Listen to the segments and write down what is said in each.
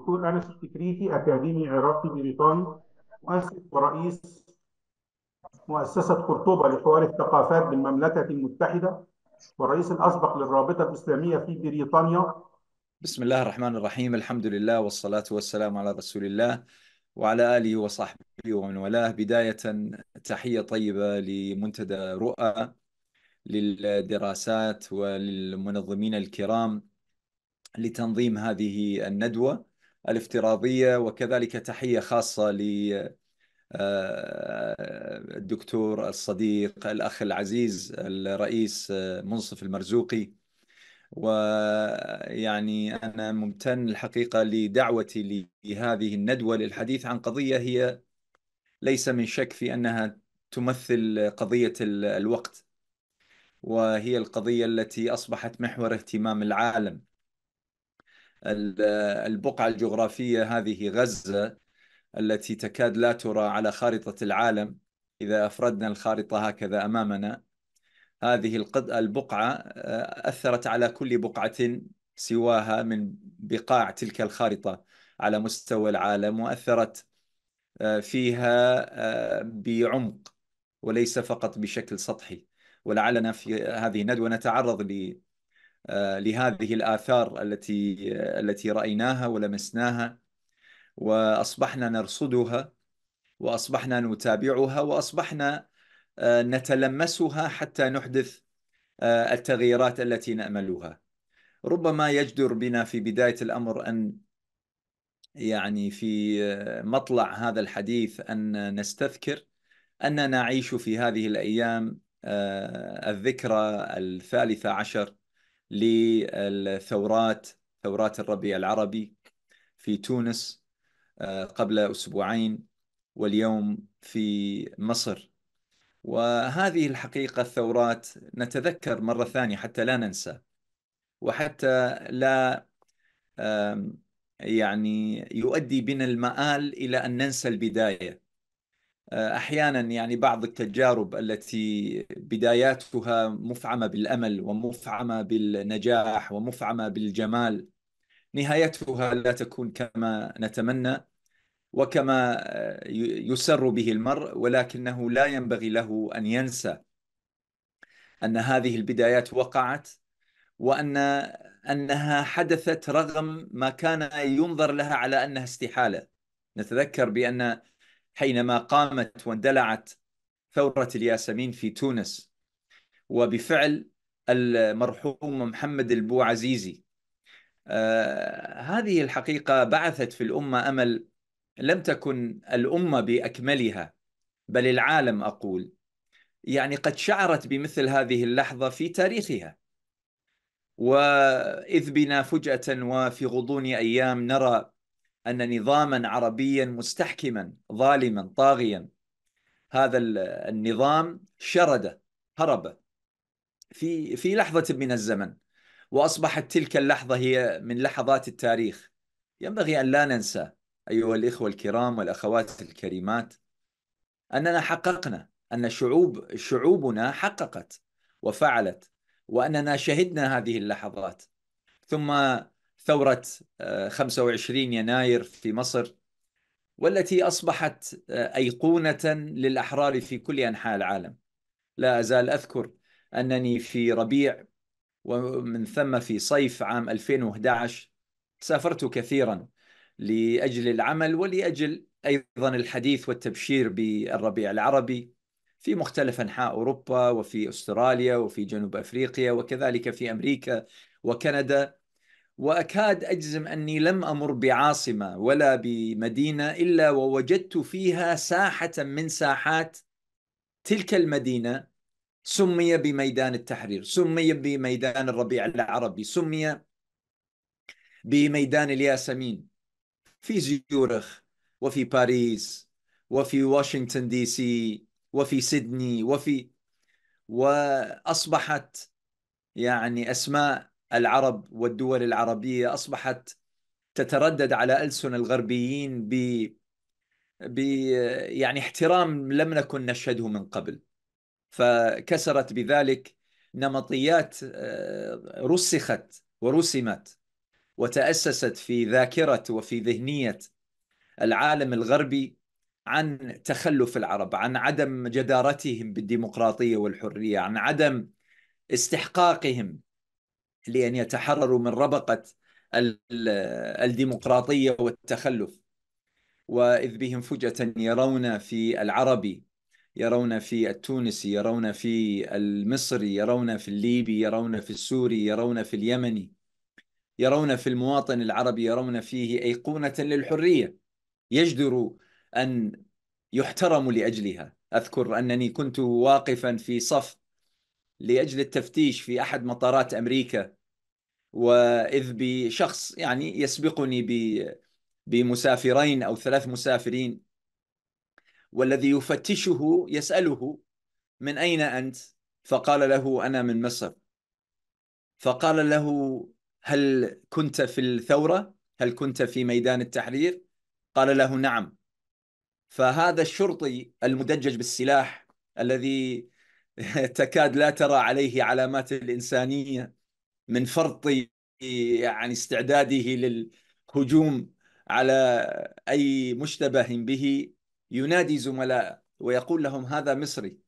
الدكتور أنس الفكريتي أكاديمي عراقي بريطاني مؤسس ورئيس مؤسسة قرطبة لحوار الثقافات بالمملكة المتحدة والرئيس الأسبق للرابطة الإسلامية في بريطانيا بسم الله الرحمن الرحيم الحمد لله والصلاة والسلام على رسول الله وعلى آله وصحبه ومن والاه بداية تحية طيبة لمنتدى رؤى للدراسات وللمنظمين الكرام لتنظيم هذه الندوة الافتراضية وكذلك تحية خاصة للدكتور آه، الصديق الأخ العزيز الرئيس آه، منصف المرزوقي ويعني أنا ممتن الحقيقة لدعوتي لهذه الندوة للحديث عن قضية هي ليس من شك في أنها تمثل قضية الوقت وهي القضية التي أصبحت محور اهتمام العالم البقعة الجغرافية هذه غزة التي تكاد لا ترى على خارطة العالم إذا أفردنا الخارطة هكذا أمامنا هذه البقعة آه، أثرت على كل بقعة سواها من بقاع تلك الخارطة على مستوى العالم وأثرت آه، فيها آه، بعمق وليس فقط بشكل سطحي ولعلنا في هذه الندوة نتعرض آه، لهذه الآثار التي آه، التي رأيناها ولمسناها وأصبحنا نرصدها وأصبحنا نتابعها وأصبحنا آه، نتلمسها حتى نحدث التغييرات التي نأملها ربما يجدر بنا في بداية الأمر أن يعني في مطلع هذا الحديث أن نستذكر أننا نعيش في هذه الأيام الذكرى الثالثة عشر للثورات ثورات الربيع العربي في تونس آه، قبل أسبوعين واليوم في مصر وهذه الحقيقة الثورات نتذكر مرة ثانية حتى لا ننسى وحتى لا يعني يؤدي بنا المآل إلى أن ننسى البداية آه، احيانا يعني بعض التجارب التي بداياتها مفعمه بالامل ومفعمه بالنجاح ومفعمه بالجمال نهايتها لا تكون كما نتمنى وكما آه، يسر به المرء ولكنه لا ينبغي له ان ينسى ان هذه البدايات وقعت وان انها حدثت رغم ما كان ينظر لها على انها استحاله نتذكر بان حينما قامت واندلعت ثورة الياسمين في تونس وبفعل المرحوم محمد البوعزيزي عزيزي آه، هذه الحقيقة بعثت في الأمة أمل لم تكن الأمة بأكملها بل العالم أقول يعني قد شعرت بمثل هذه اللحظة في تاريخها وإذ بنا فجأة وفي غضون أيام نرى ان نظاما عربيا مستحكما ظالما طاغيا هذا النظام شرد هرب في في لحظه من الزمن واصبحت تلك اللحظه هي من لحظات التاريخ ينبغي ان لا ننسى ايها الاخوه الكرام والاخوات الكريمات اننا حققنا ان شعوب شعوبنا حققت وفعلت واننا شهدنا هذه اللحظات ثم ثورة 25 آه، يناير في مصر والتي أصبحت آه، أيقونة للأحرار في كل أنحاء العالم لا أزال أذكر أنني في ربيع ومن ثم في صيف عام 2011 سافرت كثيرا لأجل العمل ولأجل أيضا الحديث والتبشير بالربيع العربي في مختلف أنحاء أوروبا وفي أستراليا وفي جنوب أفريقيا وكذلك في أمريكا وكندا واكاد اجزم اني لم امر بعاصمه ولا بمدينه الا ووجدت فيها ساحه من ساحات تلك المدينه سمي بميدان التحرير، سمي بميدان الربيع العربي، سمي بميدان الياسمين في زيورخ وفي باريس وفي واشنطن دي سي وفي سيدني وفي واصبحت يعني اسماء العرب والدول العربيه اصبحت تتردد على السن الغربيين ب ب يعني احترام لم نكن نشهده من قبل فكسرت بذلك نمطيات آه، رسخت ورسمت وتاسست في ذاكره وفي ذهنيه العالم الغربي عن تخلف العرب عن عدم جدارتهم بالديمقراطيه والحريه عن عدم استحقاقهم لأن يعني يتحرروا من ربقة الديمقراطية والتخلف وإذ بهم فجأة يرون في العربي يرون في التونسي يرون في المصري يرون في الليبي يرون في السوري يرون في اليمني يرون في المواطن العربي يرون فيه أيقونة للحرية يجدر أن يحترم لأجلها أذكر أنني كنت واقفا في صف لاجل التفتيش في احد مطارات امريكا واذ بشخص يعني يسبقني بمسافرين او ثلاث مسافرين والذي يفتشه يساله من اين انت؟ فقال له انا من مصر فقال له هل كنت في الثوره؟ هل كنت في ميدان التحرير؟ قال له نعم فهذا الشرطي المدجج بالسلاح الذي تكاد لا ترى عليه علامات الإنسانية من فرط يعني استعداده للهجوم على أي مشتبه به ينادي زملائه ويقول لهم هذا مصري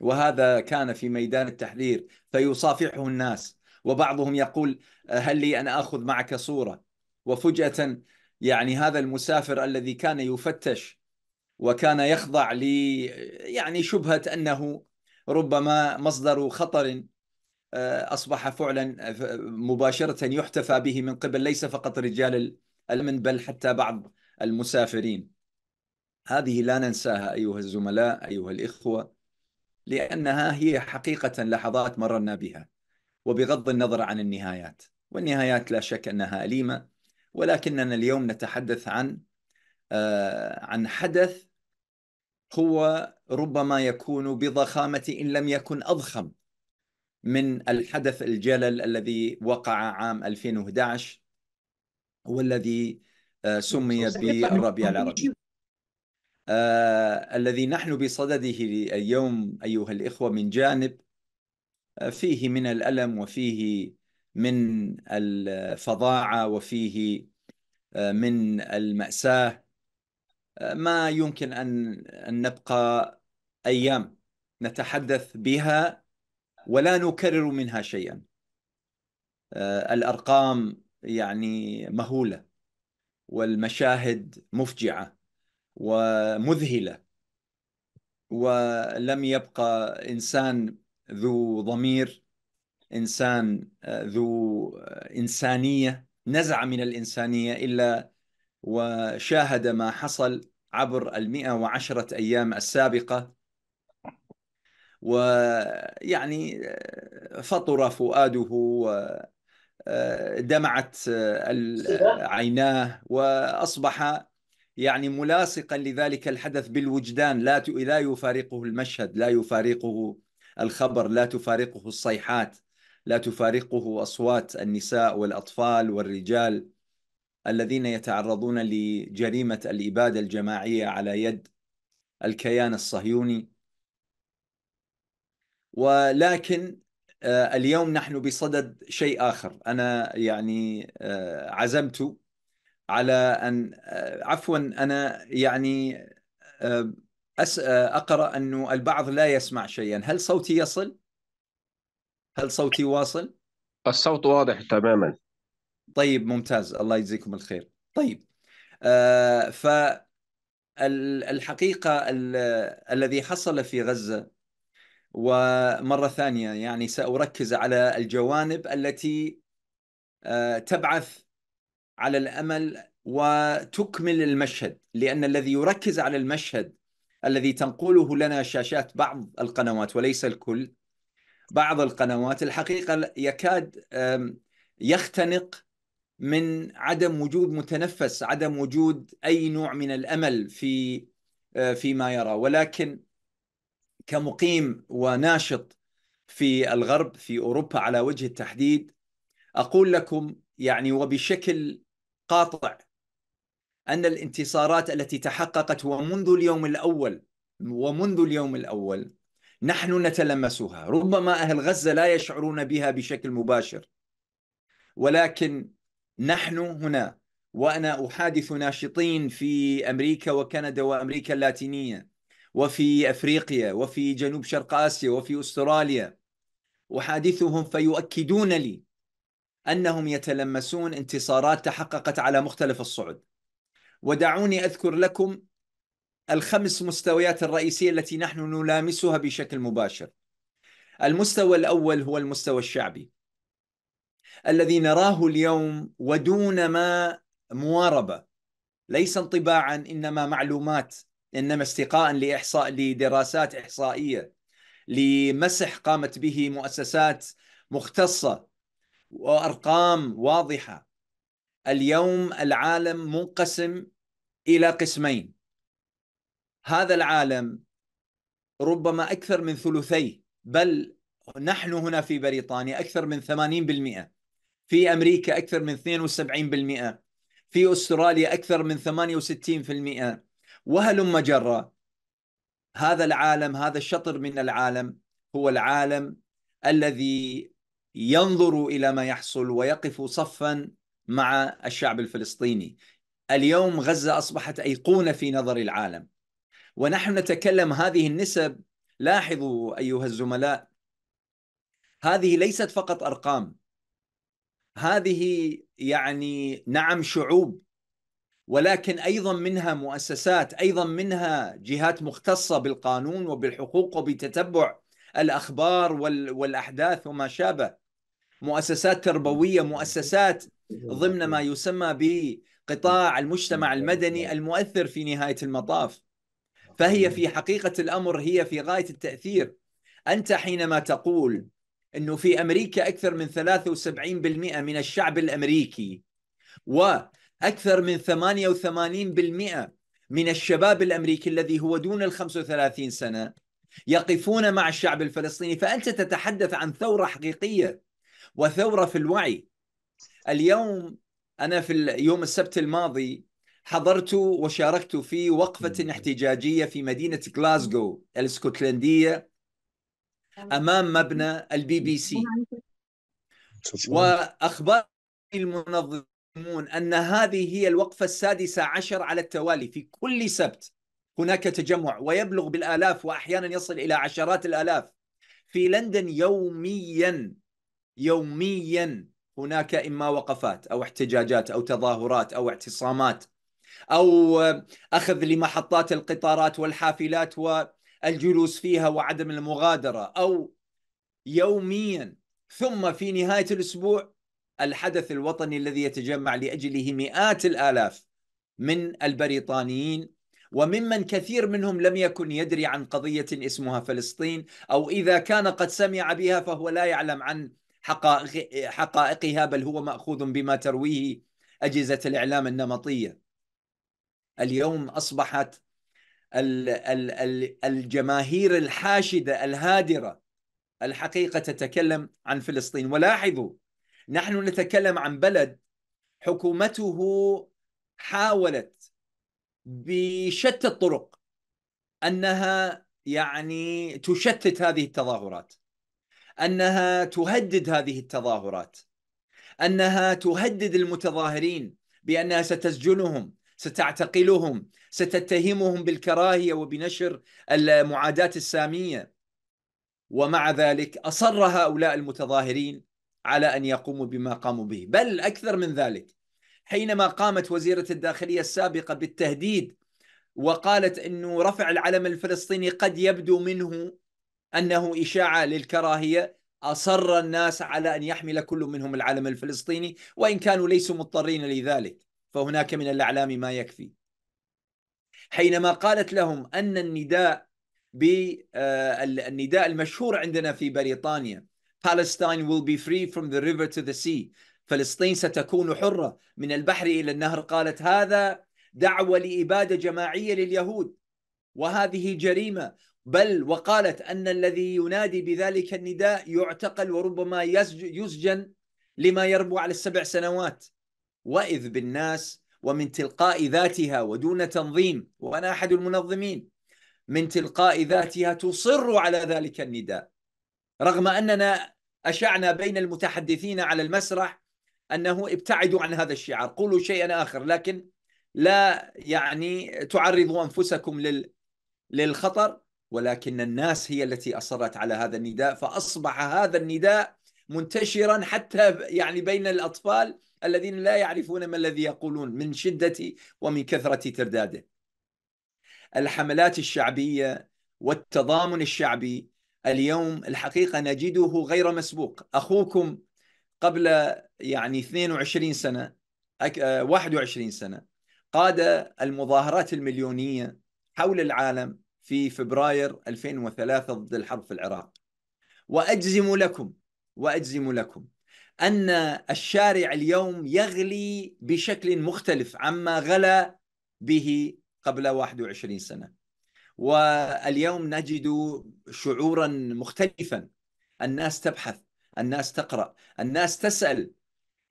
وهذا كان في ميدان التحرير فيصافحه الناس وبعضهم يقول هل لي أن أخذ معك صورة وفجأة يعني هذا المسافر الذي كان يفتش وكان يخضع ل يعني شبهة أنه ربما مصدر خطر آه، أصبح فعلا آه، مباشرة يحتفى به من قبل ليس فقط رجال الأمن بل حتى بعض المسافرين هذه لا ننساها أيها الزملاء أيها الإخوة لأنها هي حقيقة لحظات مررنا بها وبغض النظر عن النهايات والنهايات لا شك أنها أليمة ولكننا اليوم نتحدث عن آه، عن حدث هو ربما يكون بضخامه ان لم يكن اضخم من الحدث الجلل الذي وقع عام 2011 والذي آه، سمي بالربيع العربي آه، الذي نحن بصدده اليوم أيها الإخوة من جانب آه، فيه من الألم وفيه من الفظاعة وفيه آه، من المأساة ما يمكن ان ان نبقى ايام نتحدث بها ولا نكرر منها شيئا آه، الارقام يعني مهوله والمشاهد مفجعه ومذهله ولم يبقى انسان ذو ضمير انسان آه، ذو آه، انسانيه نزع من الانسانيه الا وشاهد ما حصل عبر المئة وعشرة أيام السابقة ويعني آه، فطر فؤاده ودمعت آه، آه، عيناه وأصبح يعني ملاصقا لذلك الحدث بالوجدان لا لا يفارقه المشهد لا يفارقه الخبر لا تفارقه الصيحات لا تفارقه أصوات النساء والأطفال والرجال الذين يتعرضون لجريمه الاباده الجماعيه على يد الكيان الصهيوني ولكن آه، اليوم نحن بصدد شيء اخر انا يعني آه، عزمت على ان آه، عفوا انا يعني اقرا انه البعض لا يسمع شيئا هل صوتي يصل هل صوتي واصل الصوت واضح تماما طيب ممتاز الله يجزيكم الخير طيب آه ف الحقيقة الذي حصل في غزة ومرة ثانية يعني سأركز على الجوانب التي آه تبعث على الأمل وتكمل المشهد لأن الذي يركز على المشهد الذي تنقله لنا شاشات بعض القنوات وليس الكل بعض القنوات الحقيقة يكاد يختنق من عدم وجود متنفس عدم وجود اي نوع من الامل في آه، فيما يرى ولكن كمقيم وناشط في الغرب في اوروبا على وجه التحديد اقول لكم يعني وبشكل قاطع ان الانتصارات التي تحققت ومنذ اليوم الاول ومنذ اليوم الاول نحن نتلمسها ربما اهل غزه لا يشعرون بها بشكل مباشر ولكن نحن هنا وأنا أحادث ناشطين في أمريكا وكندا وأمريكا اللاتينية وفي أفريقيا وفي جنوب شرق آسيا وفي أستراليا أحادثهم فيؤكدون لي أنهم يتلمسون انتصارات تحققت على مختلف الصعد ودعوني أذكر لكم الخمس مستويات الرئيسية التي نحن نلامسها بشكل مباشر المستوى الأول هو المستوى الشعبي الذي نراه اليوم ودون ما مواربه ليس انطباعا انما معلومات انما استقاء لاحصاء لدراسات احصائيه لمسح قامت به مؤسسات مختصه وارقام واضحه اليوم العالم منقسم الى قسمين هذا العالم ربما اكثر من ثلثيه بل نحن هنا في بريطانيا اكثر من 80% في امريكا اكثر من 72% في استراليا اكثر من 68% وهلم جرا هذا العالم هذا الشطر من العالم هو العالم الذي ينظر الى ما يحصل ويقف صفا مع الشعب الفلسطيني اليوم غزه اصبحت ايقونه في نظر العالم ونحن نتكلم هذه النسب لاحظوا ايها الزملاء هذه ليست فقط ارقام هذه يعني نعم شعوب ولكن ايضا منها مؤسسات ايضا منها جهات مختصه بالقانون وبالحقوق وبتتبع الاخبار والاحداث وما شابه مؤسسات تربويه مؤسسات ضمن ما يسمى بقطاع المجتمع المدني المؤثر في نهايه المطاف فهي في حقيقه الامر هي في غايه التاثير انت حينما تقول انه في امريكا اكثر من 73% من الشعب الامريكي واكثر من 88% من الشباب الامريكي الذي هو دون ال 35 سنه يقفون مع الشعب الفلسطيني فانت تتحدث عن ثوره حقيقيه وثوره في الوعي اليوم انا في يوم السبت الماضي حضرت وشاركت في وقفه احتجاجيه في مدينه غلاسكو الاسكتلنديه امام مبنى البي بي سي واخبار المنظمون ان هذه هي الوقفه السادسه عشر على التوالي في كل سبت هناك تجمع ويبلغ بالالاف واحيانا يصل الى عشرات الالاف في لندن يوميا يوميا هناك اما وقفات او احتجاجات او تظاهرات او اعتصامات او اخذ لمحطات القطارات والحافلات و الجلوس فيها وعدم المغادره او يوميا ثم في نهايه الاسبوع الحدث الوطني الذي يتجمع لاجله مئات الالاف من البريطانيين وممن كثير منهم لم يكن يدري عن قضيه اسمها فلسطين او اذا كان قد سمع بها فهو لا يعلم عن حقائق حقائقها بل هو ماخوذ بما ترويه اجهزه الاعلام النمطيه. اليوم اصبحت الجماهير الحاشده الهادره الحقيقه تتكلم عن فلسطين ولاحظوا نحن نتكلم عن بلد حكومته حاولت بشتى الطرق انها يعني تشتت هذه التظاهرات انها تهدد هذه التظاهرات انها تهدد المتظاهرين بانها ستسجنهم ستعتقلهم ستتهمهم بالكراهيه وبنشر المعاداه الساميه ومع ذلك اصر هؤلاء المتظاهرين على ان يقوموا بما قاموا به بل اكثر من ذلك حينما قامت وزيره الداخليه السابقه بالتهديد وقالت انه رفع العلم الفلسطيني قد يبدو منه انه اشاعه للكراهيه اصر الناس على ان يحمل كل منهم العلم الفلسطيني وان كانوا ليسوا مضطرين لذلك فهناك من الأعلام ما يكفي حينما قالت لهم أن النداء بالنداء آه، المشهور عندنا في بريطانيا Palestine will be free from the river to the sea فلسطين ستكون حرة من البحر إلى النهر قالت هذا دعوة لإبادة جماعية لليهود وهذه جريمة بل وقالت أن الذي ينادي بذلك النداء يعتقل وربما يسجن لما يربو على السبع سنوات وإذ بالناس ومن تلقاء ذاتها ودون تنظيم وأنا أحد المنظمين من تلقاء ذاتها تصر على ذلك النداء رغم أننا أشعنا بين المتحدثين على المسرح أنه ابتعدوا عن هذا الشعار قولوا شيئا آخر لكن لا يعني تعرضوا أنفسكم لل للخطر ولكن الناس هي التي أصرت على هذا النداء فأصبح هذا النداء منتشرا حتى يعني بين الأطفال الذين لا يعرفون ما الذي يقولون من شدة ومن كثرة ترداده الحملات الشعبية والتضامن الشعبي اليوم الحقيقة نجده غير مسبوق أخوكم قبل يعني 22 سنة 21 آه، سنة قاد المظاهرات المليونية حول العالم في فبراير 2003 ضد الحرب في العراق وأجزم لكم وأجزم لكم ان الشارع اليوم يغلي بشكل مختلف عما غلى به قبل 21 سنه واليوم نجد شعورا مختلفا الناس تبحث الناس تقرا الناس تسال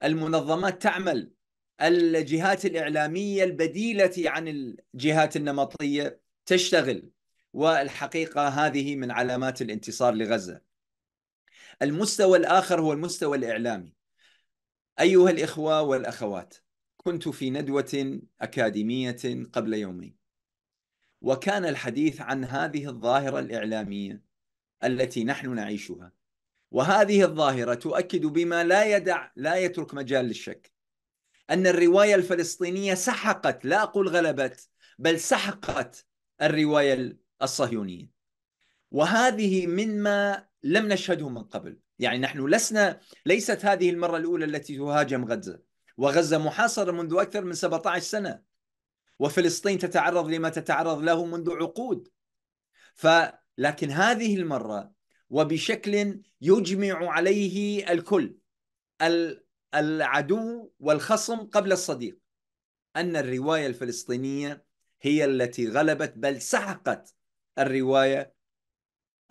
المنظمات تعمل الجهات الاعلاميه البديله عن الجهات النمطيه تشتغل والحقيقه هذه من علامات الانتصار لغزه المستوى الآخر هو المستوى الإعلامي أيها الإخوة والأخوات كنت في ندوة أكاديمية قبل يومين وكان الحديث عن هذه الظاهرة الإعلامية التي نحن نعيشها وهذه الظاهرة تؤكد بما لا يدع لا يترك مجال للشك أن الرواية الفلسطينية سحقت لا أقول غلبت بل سحقت الرواية الصهيونية وهذه مما لم نشهده من قبل يعني نحن لسنا ليست هذه المرة الأولى التي تهاجم غزة وغزة محاصرة منذ أكثر من 17 سنة وفلسطين تتعرض لما تتعرض له منذ عقود فلكن هذه المرة وبشكل يجمع عليه الكل العدو والخصم قبل الصديق أن الرواية الفلسطينية هي التي غلبت بل سحقت الرواية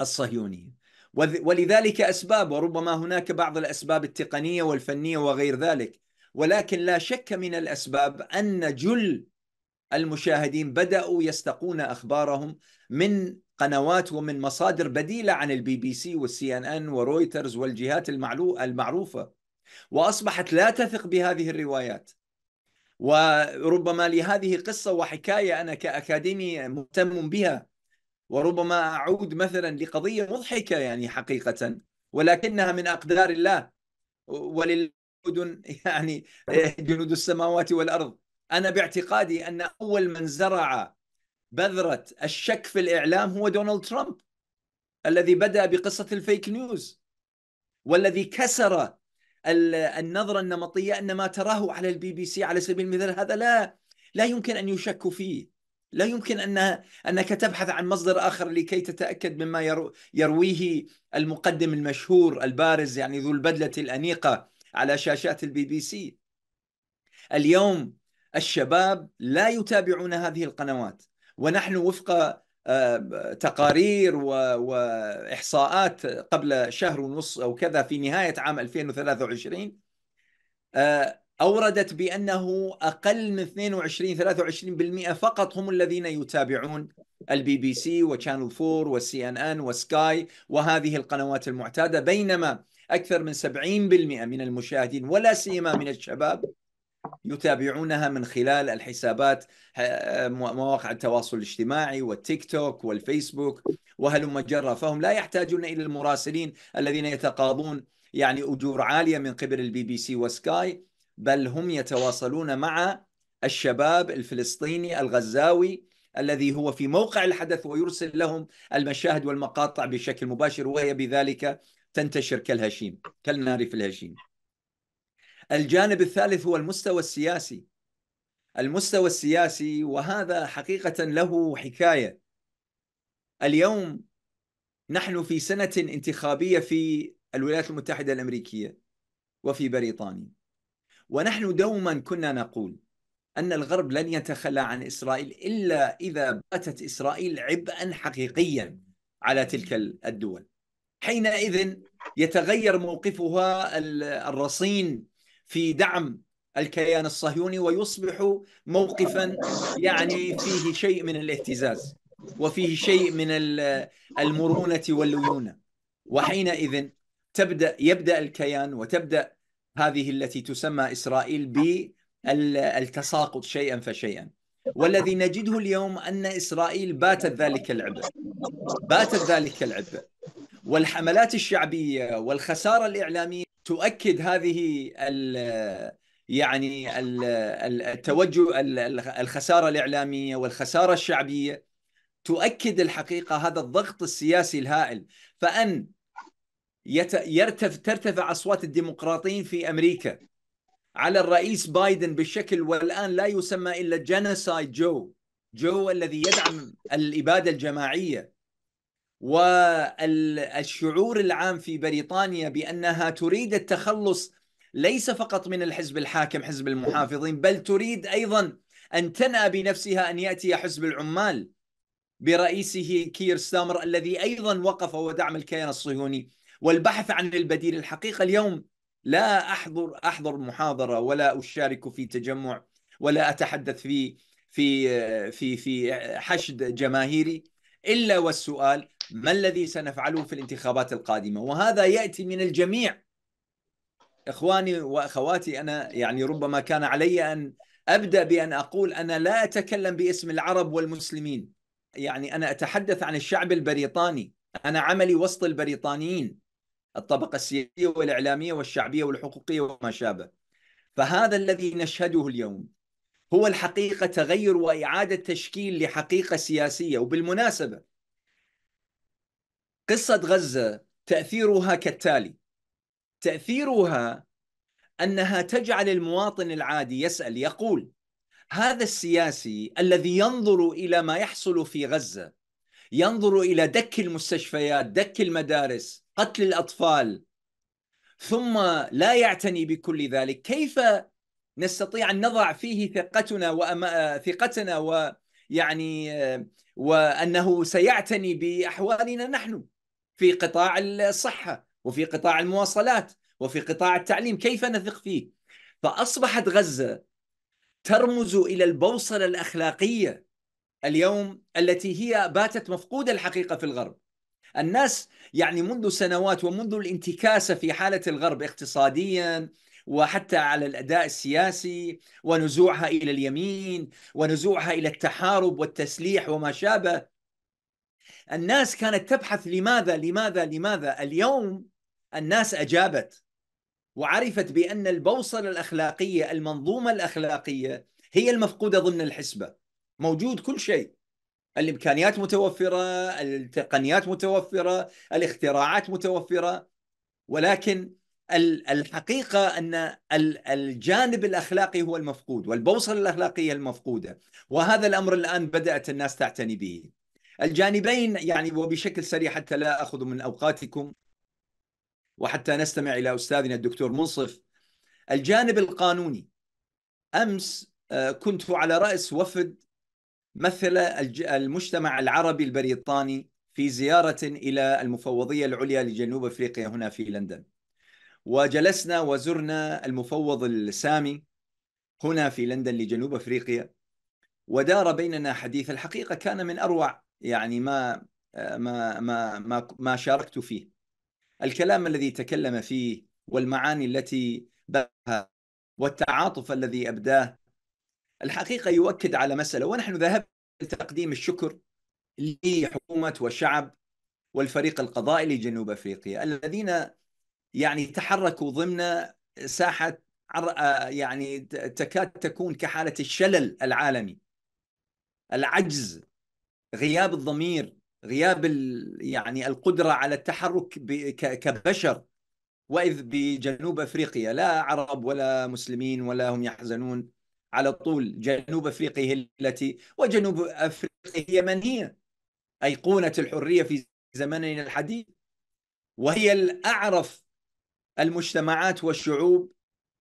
الصهيونية ولذلك اسباب وربما هناك بعض الاسباب التقنيه والفنيه وغير ذلك ولكن لا شك من الاسباب ان جل المشاهدين بداوا يستقون اخبارهم من قنوات ومن مصادر بديله عن البي بي سي والسي ان ان ورويترز والجهات المعروفه واصبحت لا تثق بهذه الروايات وربما لهذه قصه وحكايه انا كاكاديمي مهتم بها وربما اعود مثلا لقضيه مضحكه يعني حقيقه ولكنها من اقدار الله ولله يعني آه، جنود السماوات والارض انا باعتقادي ان اول من زرع بذره الشك في الاعلام هو دونالد ترامب الذي بدا بقصه الفيك نيوز والذي كسر النظره النمطيه ان ما تراه على البي بي سي على سبيل المثال هذا لا لا يمكن ان يشك فيه لا يمكن أن أنك تبحث عن مصدر آخر لكي تتأكد مما يرو يرويه المقدم المشهور البارز يعني ذو البدلة الأنيقة على شاشات البي بي سي اليوم الشباب لا يتابعون هذه القنوات ونحن وفق آه، تقارير واحصاءات قبل شهر ونص او كذا في نهايه عام 2023 اوردت بانه اقل من 22 23% فقط هم الذين يتابعون البي بي سي وشانل 4 والسي ان ان وسكاي وهذه القنوات المعتاده بينما اكثر من 70% من المشاهدين ولا سيما من الشباب يتابعونها من خلال الحسابات آه، مواقع التواصل الاجتماعي والتيك توك والفيسبوك وهلم مجرة فهم لا يحتاجون الى المراسلين الذين يتقاضون يعني اجور عاليه من قبل البي بي سي وسكاي بل هم يتواصلون مع الشباب الفلسطيني الغزاوي الذي هو في موقع الحدث ويرسل لهم المشاهد والمقاطع بشكل مباشر وهي بذلك تنتشر كالهشيم كالنار في الهشيم الجانب الثالث هو المستوى السياسي المستوى السياسي وهذا حقيقة له حكاية اليوم نحن في سنة انتخابية في الولايات المتحدة الأمريكية وفي بريطانيا ونحن دوما كنا نقول أن الغرب لن يتخلى عن إسرائيل إلا إذا باتت إسرائيل عبئا حقيقيا على تلك الدول حينئذ يتغير موقفها الرصين في دعم الكيان الصهيوني ويصبح موقفا يعني فيه شيء من الاهتزاز وفيه شيء من المرونه والليونه وحينئذ تبدا يبدا الكيان وتبدا هذه التي تسمى إسرائيل بالتساقط نعم. شيئا فشيئا والذي نجده اليوم أن إسرائيل باتت ذلك العبء باتت ذلك العبء والحملات الشعبية والخسارة الإعلامية تؤكد هذه الـ يعني التوجه الخسارة الإعلامية والخسارة الشعبية تؤكد الحقيقة هذا الضغط السياسي الهائل فأن يت... يرتف... ترتفع أصوات الديمقراطيين في أمريكا على الرئيس بايدن بالشكل والآن لا يسمى إلا جينوسايد جو جو الذي يدعم الإبادة الجماعية والشعور العام في بريطانيا بأنها تريد التخلص ليس فقط من الحزب الحاكم حزب المحافظين بل تريد أيضا أن تنأى بنفسها أن يأتي حزب العمال برئيسه كير ستامر الذي أيضا وقف ودعم الكيان الصهيوني والبحث عن البديل الحقيقة اليوم لا أحضر أحضر محاضرة ولا أشارك في تجمع ولا أتحدث في في في في حشد جماهيري إلا والسؤال ما الذي سنفعله في الانتخابات القادمة وهذا يأتي من الجميع إخواني وأخواتي أنا يعني ربما كان علي أن أبدأ بأن أقول أنا لا أتكلم باسم العرب والمسلمين يعني أنا أتحدث عن الشعب البريطاني أنا عملي وسط البريطانيين الطبقة السياسية والإعلامية والشعبية والحقوقية وما شابه فهذا الذي نشهده اليوم هو الحقيقة تغير وإعادة تشكيل لحقيقة سياسية وبالمناسبة قصة غزة تأثيرها كالتالي تأثيرها أنها تجعل المواطن العادي يسأل يقول هذا السياسي الذي ينظر إلى ما يحصل في غزة ينظر إلى دك المستشفيات دك المدارس قتل الاطفال ثم لا يعتني بكل ذلك كيف نستطيع ان نضع فيه ثقتنا وأما ثقتنا ويعني وانه سيعتني باحوالنا نحن في قطاع الصحه وفي قطاع المواصلات وفي قطاع التعليم كيف نثق فيه فاصبحت غزه ترمز الى البوصله الاخلاقيه اليوم التي هي باتت مفقوده الحقيقه في الغرب الناس يعني منذ سنوات ومنذ الانتكاسه في حاله الغرب اقتصاديا وحتى على الاداء السياسي ونزوعها الى اليمين ونزوعها الى التحارب والتسليح وما شابه الناس كانت تبحث لماذا لماذا لماذا اليوم الناس اجابت وعرفت بان البوصله الاخلاقيه المنظومه الاخلاقيه هي المفقوده ضمن الحسبه موجود كل شيء الامكانيات متوفره، التقنيات متوفره، الاختراعات متوفره ولكن الحقيقه ان الجانب الاخلاقي هو المفقود والبوصله الاخلاقيه المفقوده وهذا الامر الان بدات الناس تعتني به. الجانبين يعني وبشكل سريع حتى لا اخذ من اوقاتكم وحتى نستمع الى استاذنا الدكتور منصف الجانب القانوني امس آه، كنت على راس وفد مثل المجتمع العربي البريطاني في زيارة إلى المفوضية العليا لجنوب أفريقيا هنا في لندن وجلسنا وزرنا المفوض السامي هنا في لندن لجنوب أفريقيا ودار بيننا حديث الحقيقة كان من أروع يعني ما ما ما ما, ما شاركت فيه الكلام الذي تكلم فيه والمعاني التي بها والتعاطف الذي أبداه الحقيقة يؤكد على مسألة ونحن ذهبنا لتقديم الشكر لحكومة وشعب والفريق القضائي لجنوب أفريقيا الذين يعني تحركوا ضمن ساحة آه، يعني تكاد تكون كحالة الشلل العالمي العجز غياب الضمير غياب يعني القدرة على التحرك كبشر وإذ بجنوب أفريقيا لا عرب ولا مسلمين ولا هم يحزنون على طول جنوب افريقيا التي وجنوب افريقيا هي من هي ايقونه الحريه في زمننا الحديث وهي الاعرف المجتمعات والشعوب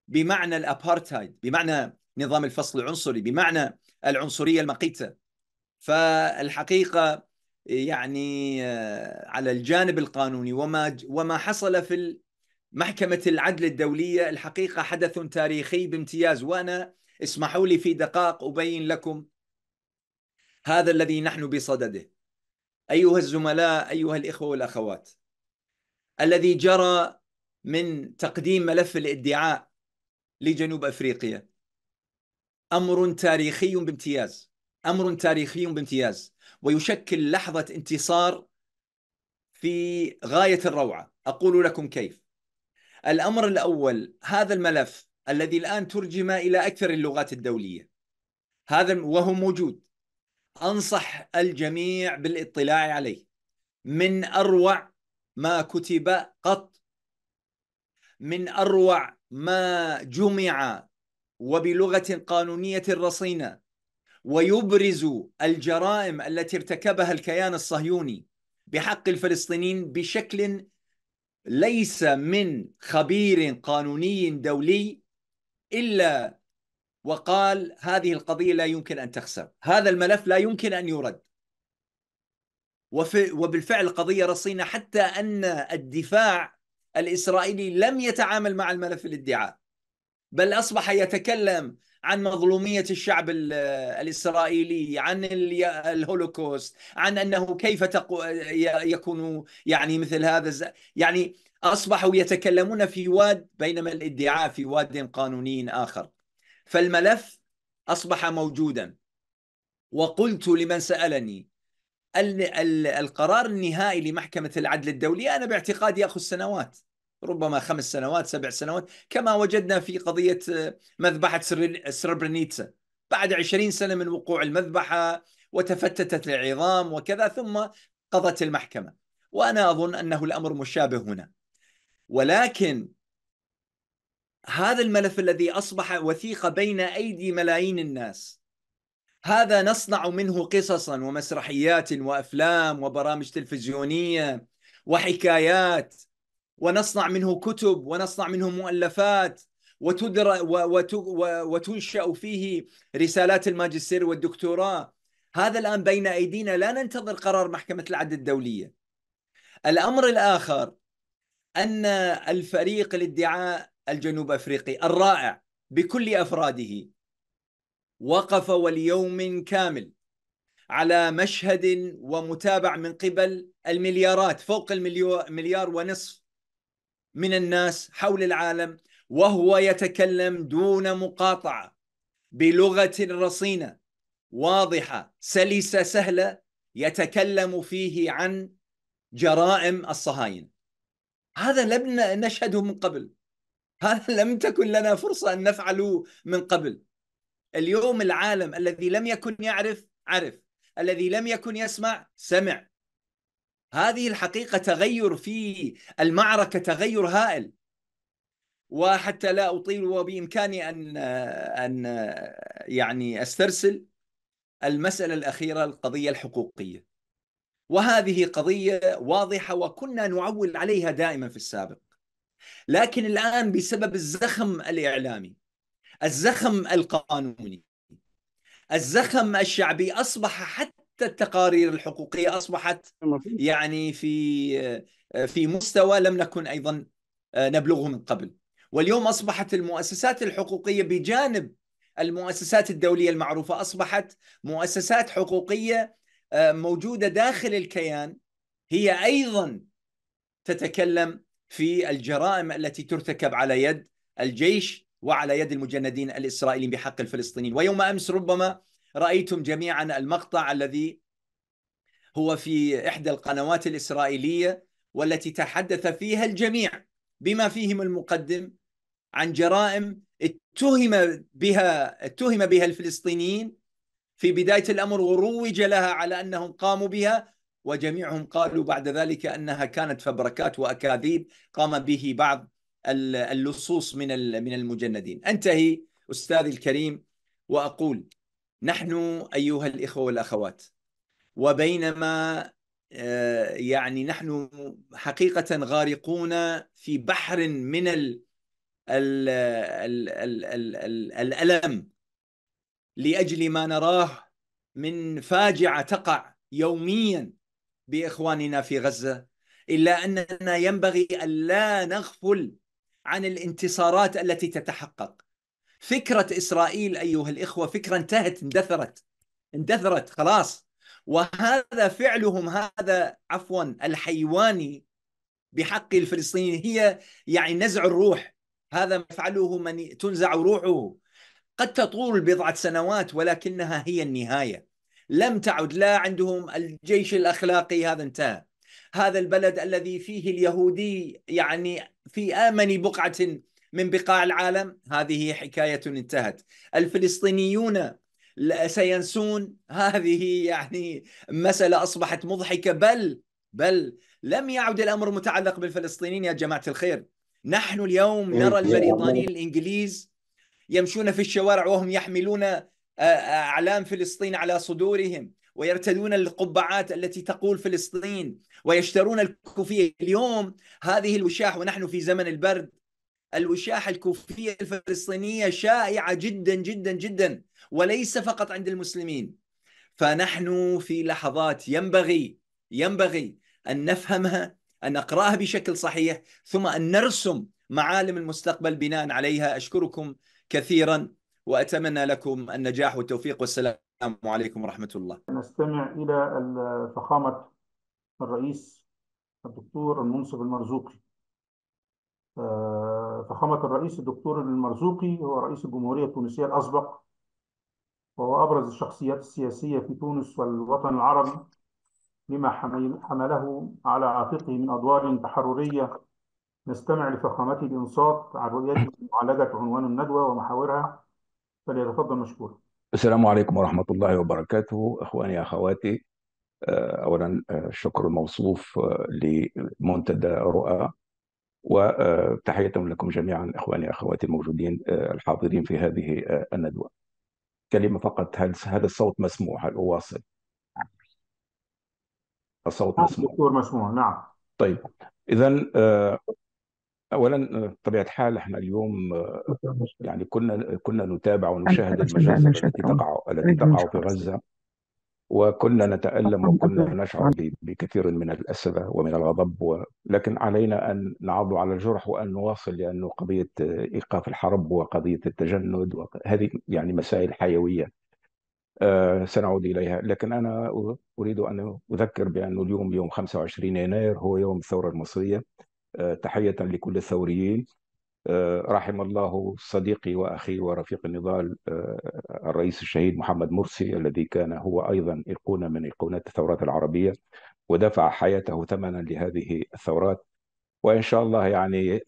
بمعنى الابارتايد بمعنى نظام الفصل العنصري بمعنى العنصريه المقيته فالحقيقه يعني آه، على الجانب القانوني وما وما حصل في محكمه العدل الدوليه الحقيقه حدث تاريخي بامتياز وانا اسمحوا لي في دقائق أبين لكم هذا الذي نحن بصدده أيها الزملاء أيها الإخوة والأخوات الذي جرى من تقديم ملف الادعاء لجنوب أفريقيا أمر تاريخي بامتياز أمر تاريخي بامتياز ويشكل لحظة انتصار في غاية الروعة أقول لكم كيف الأمر الأول هذا الملف الذي الآن ترجم إلى أكثر اللغات الدولية هذا وهو موجود أنصح الجميع بالاطلاع عليه من أروع ما كتب قط من أروع ما جمع وبلغة قانونية رصينة ويبرز الجرائم التي ارتكبها الكيان الصهيوني بحق الفلسطينيين بشكل ليس من خبير قانوني دولي إلا وقال هذه القضية لا يمكن أن تخسر هذا الملف لا يمكن أن يرد وفي وبالفعل قضية رصينة حتى أن الدفاع الإسرائيلي لم يتعامل مع الملف الادعاء بل أصبح يتكلم عن مظلومية الشعب الإسرائيلي عن الهولوكوست عن أنه كيف يكون يعني مثل هذا يعني أصبحوا يتكلمون في واد بينما الادعاء في واد قانوني آخر فالملف أصبح موجودا وقلت لمن سألني القرار النهائي لمحكمة العدل الدولي أنا باعتقادي يأخذ سنوات ربما خمس سنوات سبع سنوات كما وجدنا في قضية آه، مذبحة سربرنيتسا بعد عشرين سنة من وقوع المذبحة وتفتتت العظام وكذا ثم قضت المحكمة وأنا أظن أنه الأمر مشابه هنا ولكن هذا الملف الذي اصبح وثيقه بين ايدي ملايين الناس هذا نصنع منه قصصا ومسرحيات وافلام وبرامج تلفزيونيه وحكايات ونصنع منه كتب ونصنع منه مؤلفات وتدر وتنشا فيه رسالات الماجستير والدكتوراه هذا الان بين ايدينا لا ننتظر قرار محكمه العدل الدوليه الامر الاخر ان الفريق الادعاء الجنوب افريقي الرائع بكل افراده وقف وليوم كامل على مشهد ومتابع من قبل المليارات فوق المليار ونصف من الناس حول العالم وهو يتكلم دون مقاطعه بلغه رصينه واضحه سلسه سهله يتكلم فيه عن جرائم الصهاينه هذا لم نشهده من قبل هذا لم تكن لنا فرصة أن نفعله من قبل اليوم العالم الذي لم يكن يعرف عرف الذي لم يكن يسمع سمع هذه الحقيقة تغير في المعركة تغير هائل وحتى لا أطيل وبإمكاني أن أن يعني أسترسل المسألة الأخيرة القضية الحقوقية وهذه قضية واضحة وكنا نعول عليها دائما في السابق لكن الآن بسبب الزخم الإعلامي الزخم القانوني الزخم الشعبي أصبح حتى التقارير الحقوقية أصبحت يعني في في مستوى لم نكن أيضا نبلغه من قبل واليوم أصبحت المؤسسات الحقوقية بجانب المؤسسات الدولية المعروفة أصبحت مؤسسات حقوقية آه، موجوده داخل الكيان هي ايضا تتكلم في الجرائم التي ترتكب على يد الجيش وعلى يد المجندين الاسرائيليين بحق الفلسطينيين ويوم امس ربما رايتم جميعا المقطع الذي هو في احدى القنوات الاسرائيليه والتي تحدث فيها الجميع بما فيهم المقدم عن جرائم اتهم بها اتهم بها الفلسطينيين في بداية الأمر وروج لها على أنهم قاموا بها وجميعهم قالوا بعد ذلك أنها كانت فبركات وأكاذيب قام به بعض اللصوص من من المجندين أنتهي أستاذي الكريم وأقول نحن أيها الإخوة والأخوات وبينما آه، يعني نحن حقيقة غارقون في بحر من ال ال ال ال الـ الـ الألم لاجل ما نراه من فاجعه تقع يوميا باخواننا في غزه الا اننا ينبغي الا نغفل عن الانتصارات التي تتحقق فكره اسرائيل ايها الاخوه فكره انتهت اندثرت اندثرت خلاص وهذا فعلهم هذا عفوا الحيواني بحق الفلسطينيين هي يعني نزع الروح هذا ما يفعله من تنزع روحه قد تطول بضعة سنوات ولكنها هي النهاية لم تعد لا عندهم الجيش الأخلاقي هذا انتهى هذا البلد الذي فيه اليهودي يعني في آمن بقعة من بقاع العالم هذه حكاية انتهت الفلسطينيون سينسون هذه يعني مسألة أصبحت مضحكة بل بل لم يعد الأمر متعلق بالفلسطينيين يا جماعة الخير نحن اليوم نرى البريطانيين الإنجليز يمشون في الشوارع وهم يحملون آه، آه، أعلام فلسطين على صدورهم ويرتدون القبعات التي تقول فلسطين ويشترون الكوفية اليوم هذه الوشاح ونحن في زمن البرد الوشاح الكوفية الفلسطينية شائعة جدا جدا جدا وليس فقط عند المسلمين فنحن في لحظات ينبغي ينبغي أن نفهمها أن نقرأها بشكل صحيح ثم أن نرسم معالم المستقبل بناء عليها أشكركم كثيرا وأتمنى لكم النجاح والتوفيق والسلام عليكم ورحمة الله نستمع إلى فخامة الرئيس الدكتور المنصف المرزوقي آه، فخامة الرئيس الدكتور المرزوقي هو رئيس الجمهورية التونسية الأسبق وهو أبرز الشخصيات السياسية في تونس والوطن العربي لما حمله على عاتقه من أدوار تحررية نستمع لفخامته بإنصات عن رؤيته معالجة عنوان الندوة ومحاورها فليتفضل مشكورا السلام عليكم ورحمة الله وبركاته أخواني أخواتي آه، أولا الشكر آه، الموصوف آه، لمنتدى رؤى وتحية لكم جميعا إخواني أخواتي الموجودين الحاضرين في هذه الندوة كلمة فقط هل هذا الصوت مسموع هل هو واصل؟ الصوت نعم، مسموع مسموع نعم طيب إذا اولا بطبيعه الحال احنا اليوم يعني كنا كنا نتابع ونشاهد المجازر التي تقع التي أيوة، تقع في غزه وكنا نتالم وكنا نشعر بكثير من الاسف ومن الغضب ولكن علينا ان نعض على الجرح وان نواصل لانه قضيه ايقاف الحرب وقضيه التجند وهذه يعني مسائل حيويه آه، سنعود اليها لكن انا اريد ان اذكر بانه اليوم يوم 25 يناير هو يوم الثوره المصريه آه، تحية لكل الثوريين آه، رحم الله صديقي واخي ورفيق النضال آه، الرئيس الشهيد محمد مرسي الذي كان هو ايضا ايقونه من ايقونات الثورات العربيه ودفع حياته ثمنا لهذه الثورات وان شاء الله يعني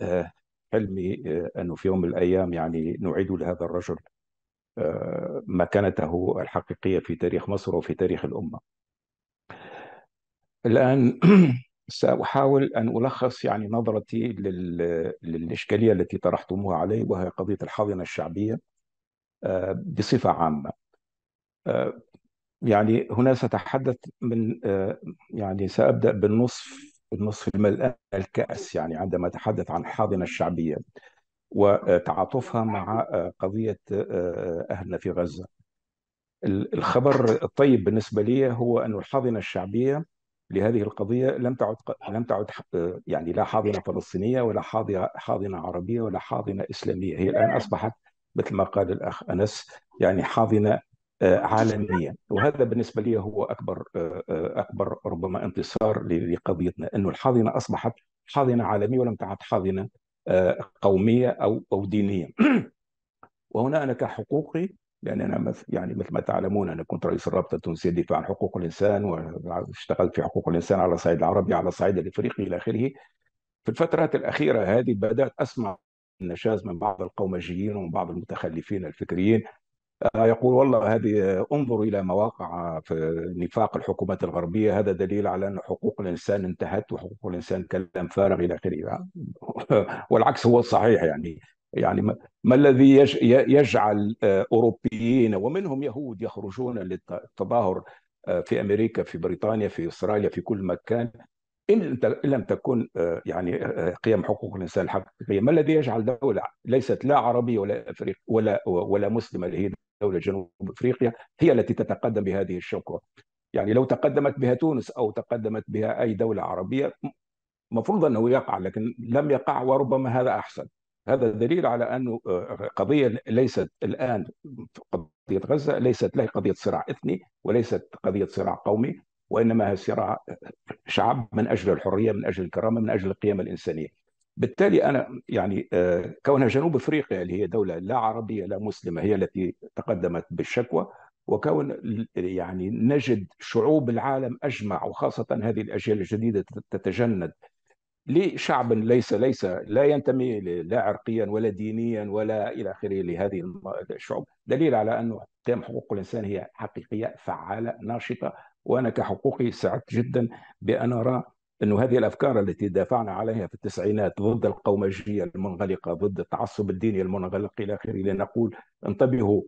حلمي انه في يوم من الايام يعني نعيد لهذا الرجل مكانته الحقيقيه في تاريخ مصر وفي تاريخ الامه. الان سأحاول أن ألخص يعني نظرتي لل... للإشكالية التي طرحتموها علي وهي قضية الحاضنة الشعبية آه، بصفة عامة آه، يعني هنا سأتحدث من آه، يعني سأبدأ بالنصف النصف الملآن الكأس يعني عندما أتحدث عن الحاضنة الشعبية وتعاطفها مع قضية أهلنا في غزة الخبر الطيب بالنسبة لي هو أن الحاضنة الشعبية لهذه القضيه لم تعد آه. لم تعد يعني لا حاضنه نعم. فلسطينيه ولا حاضنه حاضنه عربيه ولا حاضنه اسلاميه هي الان نعم. اصبحت مثل ما قال الاخ انس يعني حاضنه آه، عالميه وهذا بالنسبه لي هو اكبر آه، اكبر ربما انتصار لقضيتنا انه الحاضنه اصبحت حاضنه عالميه ولم تعد حاضنه قوميه او او دينيه وهنا انا كحقوقي لان انا يعني مثل ما تعلمون انا كنت رئيس الرابطه التونسيه للدفاع عن حقوق الانسان واشتغلت في حقوق الانسان على الصعيد العربي على الصعيد الافريقي الى اخره في الفترات الاخيره هذه بدات اسمع النشاز من بعض القومجيين ومن بعض المتخلفين الفكريين آه، يقول والله هذه انظر الى مواقع في نفاق الحكومات الغربيه هذا دليل على ان حقوق الانسان انتهت وحقوق الانسان كلام فارغ الى اخره والعكس هو الصحيح يعني يعني ما الذي يجعل آه، أوروبيين ومنهم يهود يخرجون للتظاهر آه، في أمريكا في بريطانيا في أستراليا في كل مكان إن لم تكن آه، يعني قيم حقوق الإنسان الحقيقية ما الذي يجعل دولة ليست لا عربية ولا افريقيه ولا ولا مسلمة اللي هي دولة جنوب أفريقيا هي التي تتقدم بهذه الشوكة يعني لو تقدمت بها تونس أو تقدمت بها أي دولة عربية مفروض أنه يقع لكن لم يقع وربما هذا أحسن هذا دليل على أنه آه، قضية ليست الآن قضية غزة ليست لها قضية صراع إثني وليست قضية صراع قومي وإنما هي صراع آه، شعب من أجل الحرية من أجل الكرامة من أجل القيم الإنسانية بالتالي أنا يعني آه، كونها جنوب أفريقيا اللي هي دولة لا عربية لا مسلمة هي التي تقدمت بالشكوى وكون يعني نجد شعوب العالم اجمع وخاصه هذه الاجيال الجديده تتجند لشعب ليس ليس لا ينتمي لا عرقيا ولا دينيا ولا الى اخره لهذه الشعوب، دليل على انه تام حقوق الانسان هي حقيقيه فعاله ناشطه وانا كحقوقي سعدت جدا بان ارى انه هذه الافكار التي دافعنا عليها في التسعينات ضد القومجيه المنغلقه ضد التعصب الديني المنغلق الى اخره لنقول انتبهوا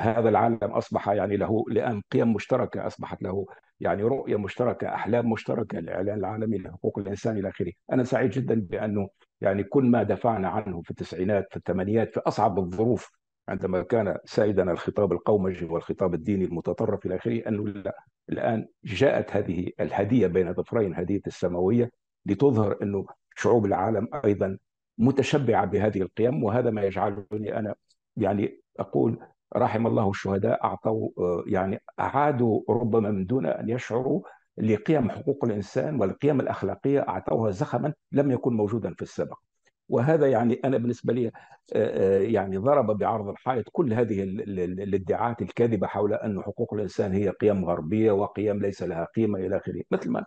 هذا العالم اصبح يعني له لان قيم مشتركه اصبحت له يعني رؤيه مشتركه، احلام مشتركه، الاعلان العالمي لحقوق الانسان الى اخره، انا سعيد جدا بانه يعني كل ما دفعنا عنه في التسعينات في الثمانينات في اصعب الظروف عندما كان سائدنا الخطاب القومجي والخطاب الديني المتطرف الى اخره انه لا الان جاءت هذه الهديه بين ظفرين هديه السماويه لتظهر انه شعوب العالم ايضا متشبعه بهذه القيم وهذا ما يجعلني انا يعني اقول رحم الله الشهداء اعطوا آه، يعني اعادوا ربما من دون ان يشعروا لقيم حقوق الانسان والقيم الاخلاقيه اعطوها زخما لم يكن موجودا في السابق. وهذا يعني انا بالنسبه لي آه، آه، يعني ضرب بعرض الحائط كل هذه الادعاءات الكاذبه حول ان حقوق الانسان هي قيم غربيه وقيم ليس لها قيمه الى اخره، مثل ما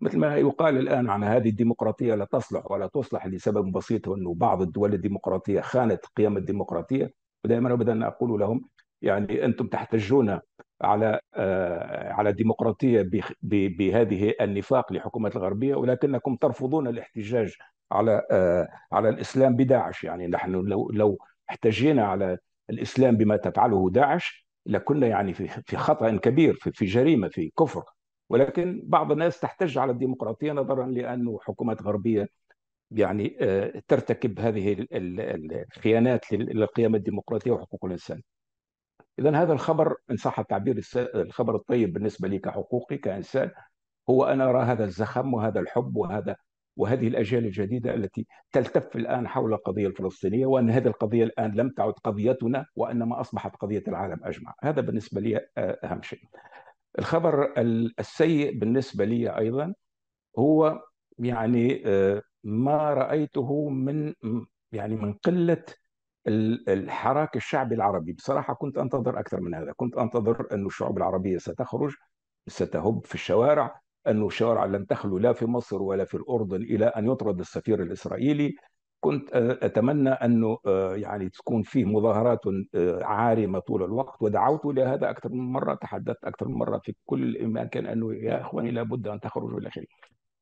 مثل ما يقال الان عن هذه الديمقراطيه لا تصلح ولا تصلح لسبب بسيط انه بعض الدول الديمقراطيه خانت قيم الديمقراطيه ودائما ابدا اقول لهم يعني انتم تحتجون على آه، على الديمقراطيه بهذه النفاق لحكومه الغربيه ولكنكم ترفضون الاحتجاج على آه، على الاسلام بداعش يعني نحن لو لو احتجينا على الاسلام بما تفعله داعش لكنا يعني في في خطا كبير في, في جريمه في كفر ولكن بعض الناس تحتج على الديمقراطيه نظرا لانه حكومات غربيه يعني آه، ترتكب هذه الخيانات للقيم الديمقراطيه وحقوق الانسان. اذا هذا الخبر ان صح التعبير الخبر الطيب بالنسبه لي كحقوقي كانسان هو انا ارى هذا الزخم وهذا الحب وهذا وهذه الاجيال الجديده التي تلتف الان حول القضيه الفلسطينيه وان هذه القضيه الان لم تعد قضيتنا وانما اصبحت قضيه العالم اجمع، هذا بالنسبه لي آه، اهم شيء. الخبر السيء بالنسبه لي ايضا هو يعني آه، ما رايته من يعني من قله الحراك الشعبي العربي بصراحه كنت انتظر اكثر من هذا كنت انتظر ان الشعوب العربيه ستخرج ستهب في الشوارع أن الشوارع لن تخلو لا في مصر ولا في الأردن إلى أن يطرد السفير الإسرائيلي كنت آه، أتمنى أنه آه، يعني تكون فيه مظاهرات آه، عارمة طول الوقت ودعوت إلى هذا أكثر من مرة تحدثت أكثر من مرة في كل مكان أنه يا إخواني لابد أن تخرجوا إلى آخره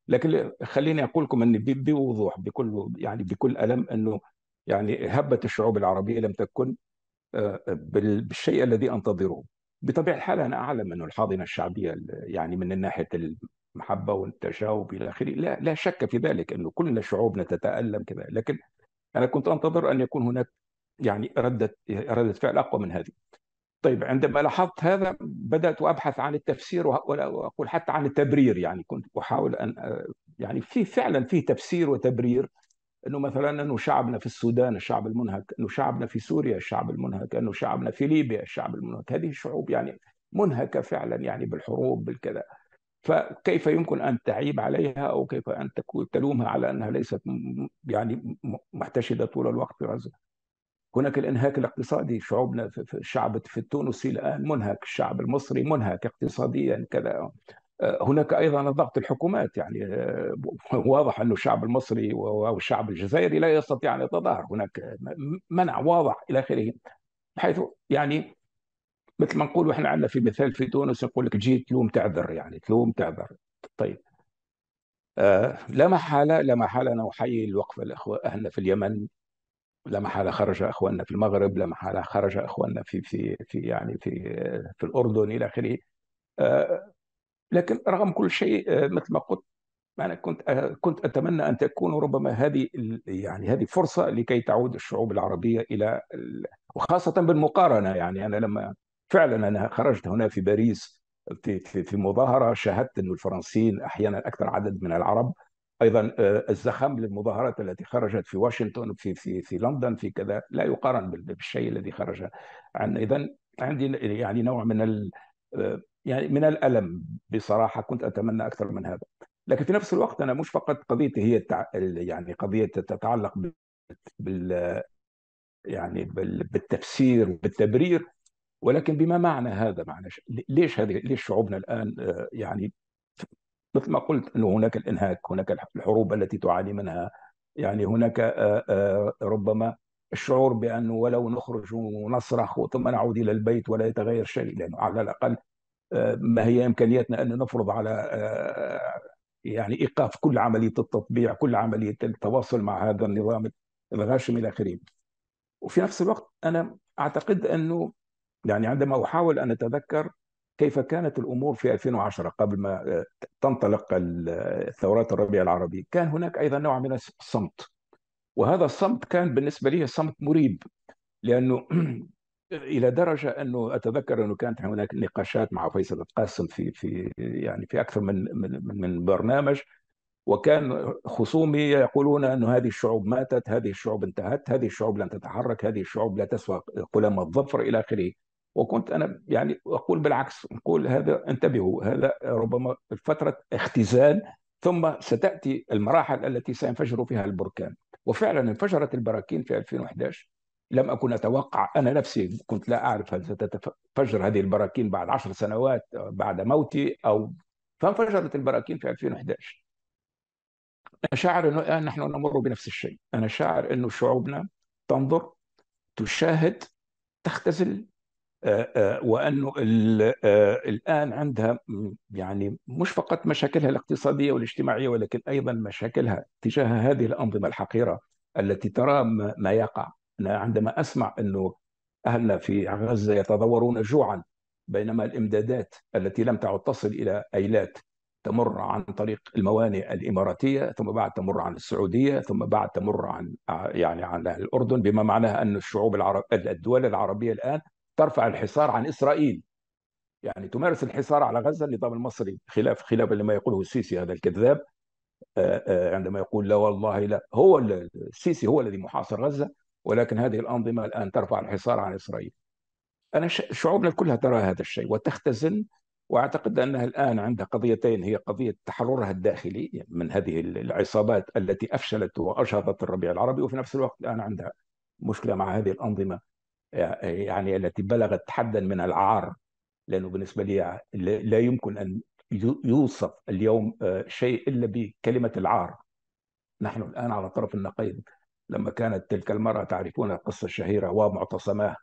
لكن خليني اقول لكم ان بوضوح بكل يعني بكل الم انه يعني هبه الشعوب العربيه لم تكن آه، بالشيء الذي انتظره بطبيعه الحال انا اعلم انه الحاضنه الشعبيه يعني من ناحيه المحبه والتشاوب الى اخره لا لا شك في ذلك انه كل شعوبنا تتالم كذا لكن انا كنت انتظر ان يكون هناك يعني رده رده فعل اقوى من هذه طيب عندما لاحظت هذا بدات ابحث عن التفسير واقول حتى عن التبرير يعني كنت احاول ان آه، يعني في فعلا في تفسير وتبرير انه مثلا انه شعبنا في السودان الشعب المنهك انه شعبنا في سوريا الشعب المنهك انه شعبنا في ليبيا الشعب المنهك هذه الشعوب يعني منهكه فعلا يعني بالحروب بالكذا فكيف يمكن ان تعيب عليها او كيف ان تلومها على انها ليست يعني محتشده طول الوقت في غزه هناك الانهاك الاقتصادي شعوبنا في الشعب في التونسي الان منهك الشعب المصري منهك اقتصاديا كذا آه، هناك ايضا ضغط الحكومات يعني آه، واضح انه الشعب المصري والشعب الجزائري لا يستطيع ان يتظاهر هناك منع واضح الى اخره حيث يعني مثل ما نقول احنا عندنا في مثال في تونس يقول لك جيت تلوم تعذر يعني تلوم تعذر طيب آه لا محاله لا محاله انا احيي الوقفه الاخوه اهلنا في اليمن لا محالة خرج اخواننا في المغرب لا محالة خرج اخواننا في في في يعني في في الاردن الى اخره آه، لكن رغم كل شيء آه، مثل ما قلت أنا كنت آه، كنت أتمنى أن تكون ربما هذه يعني هذه فرصة لكي تعود الشعوب العربية إلى وخاصة بالمقارنة يعني أنا لما فعلا أنا خرجت هنا في باريس في في مظاهرة شاهدت أن الفرنسيين أحيانا أكثر عدد من العرب ايضا آه، الزخم للمظاهرات التي خرجت في واشنطن في في في لندن في كذا لا يقارن بالشيء الذي خرج عن اذا عندي يعني نوع من ال آه، يعني من الالم بصراحه كنت اتمنى اكثر من هذا لكن في نفس الوقت انا مش فقط قضيتي هي التع... يعني قضيه تتعلق بال يعني بال... بالتفسير بالتبرير ولكن بما معنى هذا معنى ليش هذه ليش شعوبنا الان آه، يعني مثل ما قلت انه هناك الانهاك هناك الحروب التي تعاني منها يعني هناك ربما الشعور بانه ولو نخرج ونصرخ ثم نعود الى البيت ولا يتغير شيء لانه على الاقل ما هي امكانياتنا ان نفرض على يعني ايقاف كل عمليه التطبيع كل عمليه التواصل مع هذا النظام الغاشم الى اخره وفي نفس الوقت انا اعتقد انه يعني عندما احاول ان اتذكر كيف كانت الامور في 2010 قبل ما آه، تنطلق آه، الثورات الربيع العربي كان هناك ايضا نوع من الصمت وهذا الصمت كان بالنسبه لي صمت مريب لانه الى درجه انه اتذكر انه كانت هناك نقاشات مع فيصل القاسم في في يعني في اكثر من من, من برنامج وكان خصومي يقولون أن هذه الشعوب ماتت هذه الشعوب انتهت هذه الشعوب لن تتحرك هذه الشعوب لا تسوى قلم الظفر إلى آخره وكنت انا يعني اقول بالعكس نقول هذا انتبهوا هذا ربما فتره اختزال ثم ستاتي المراحل التي سينفجر فيها البركان وفعلا انفجرت البراكين في 2011 لم اكن اتوقع انا نفسي كنت لا اعرف هل ستتفجر هذه البراكين بعد عشر سنوات بعد موتي او فانفجرت البراكين في 2011 انا شاعر انه الان نحن نمر بنفس الشيء انا شاعر انه شعوبنا تنظر تشاهد تختزل آه، آه، وانه آه، الان عندها يعني مش فقط مشاكلها الاقتصاديه والاجتماعيه ولكن ايضا مشاكلها تجاه هذه الانظمه الحقيره التي ترى ما يقع انا عندما اسمع انه اهلنا في غزه يتضورون جوعا بينما الامدادات التي لم تعد تصل الى ايلات تمر عن طريق الموانئ الاماراتيه ثم بعد تمر عن السعوديه ثم بعد تمر عن يعني عن الاردن بما معناه ان الشعوب العرب الدول العربيه الان ترفع الحصار عن إسرائيل يعني تمارس الحصار على غزة النظام المصري خلاف خلاف لما يقوله السيسي هذا الكذاب آه، آه، عندما يقول لا والله لا هو السيسي هو الذي محاصر غزة ولكن هذه الأنظمة الآن ترفع الحصار عن إسرائيل أنا شعوبنا كلها ترى هذا الشيء وتختزن واعتقد انها الان عندها قضيتين هي قضيه تحررها الداخلي من هذه العصابات التي افشلت واشهضت الربيع العربي وفي نفس الوقت الان عندها مشكله مع هذه الانظمه يعني التي بلغت حدا من العار لانه بالنسبه لي لا يمكن ان يوصف اليوم آه، شيء الا بكلمه العار نحن الان على طرف النقيض لما كانت تلك المراه تعرفون القصه الشهيره ومعتصماه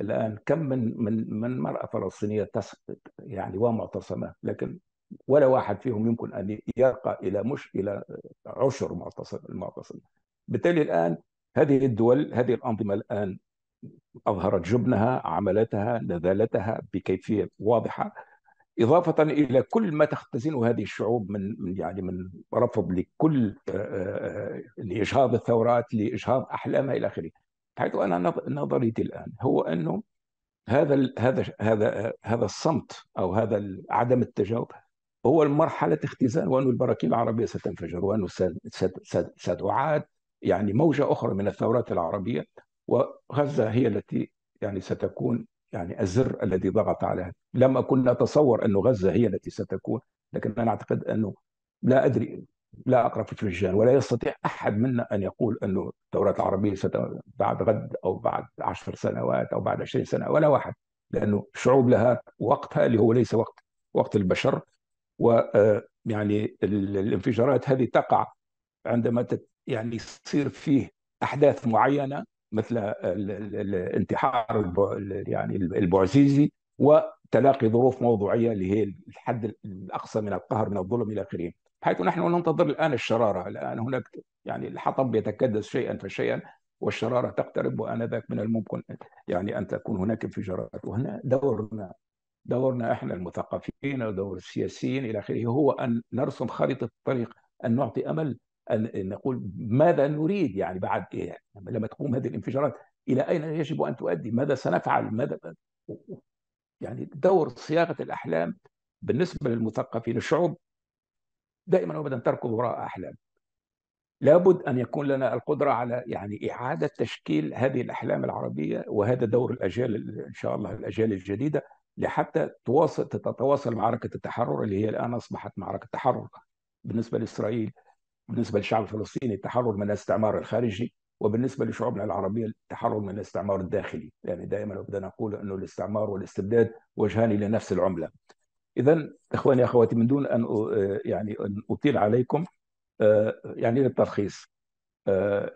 الان كم من من من مراه فلسطينيه تسقط يعني ومعتصماه لكن ولا واحد فيهم يمكن ان يرقى الى مش الى عشر معتصم المعتصم بالتالي الان هذه الدول هذه الانظمه الان أظهرت جبنها عملتها نذالتها بكيفية واضحة إضافة إلى كل ما تختزنه هذه الشعوب من يعني من رفض لكل آه، آه، لإجهاض الثورات لإجهاض أحلامها إلى آخره حيث أنا نظريتي الآن هو أنه هذا هذا هذا آه، هذا الصمت أو هذا عدم التجاوب هو المرحلة اختزان وأن البراكين العربية ستنفجر وأنه ستعاد يعني موجة أخرى من الثورات العربية وغزة هي التي يعني ستكون يعني الزر الذي ضغط عليها لم أكن أتصور انه غزة هي التي ستكون لكن أنا أعتقد أنه لا أدري لا أقرأ في الفنجان ولا يستطيع أحد منا أن يقول أنه الدورات العربية ست... بعد غد أو بعد عشر سنوات أو بعد عشرين سنة ولا واحد لأنه الشعوب لها وقتها اللي هو ليس وقت وقت البشر و آه، يعني الانفجارات هذه تقع عندما يعني يصير فيه أحداث معينة مثل الانتحار يعني البوعزيزي وتلاقي ظروف موضوعيه اللي هي الحد الاقصى من القهر من الظلم الى اخره حيث نحن ننتظر الان الشراره الان هناك يعني الحطب يتكدس شيئا فشيئا والشراره تقترب وانذاك من الممكن يعني ان تكون هناك انفجارات وهنا دورنا دورنا احنا المثقفين ودور السياسيين الى اخره هو ان نرسم خريطه الطريق ان نعطي امل أن نقول ماذا نريد يعني بعد إيه؟ يعني؟ لما تقوم هذه الانفجارات إلى أين يجب أن تؤدي ماذا سنفعل ماذا يعني دور صياغة الأحلام بالنسبة للمثقفين الشعوب دائما وابدا تركض وراء أحلام لابد أن يكون لنا القدرة على يعني إعادة تشكيل هذه الأحلام العربية وهذا دور الأجيال إن شاء الله الأجيال الجديدة لحتى تواصل تتواصل معركة التحرر اللي هي الآن أصبحت معركة تحرر بالنسبة لإسرائيل بالنسبة للشعب الفلسطيني التحرر من الاستعمار الخارجي وبالنسبة لشعوبنا العربية التحرر من الاستعمار الداخلي يعني دائما ابدا نقول أنه الاستعمار والاستبداد وجهان لنفس العملة إذا إخواني أخواتي من دون أن يعني أن أطيل عليكم يعني للتلخيص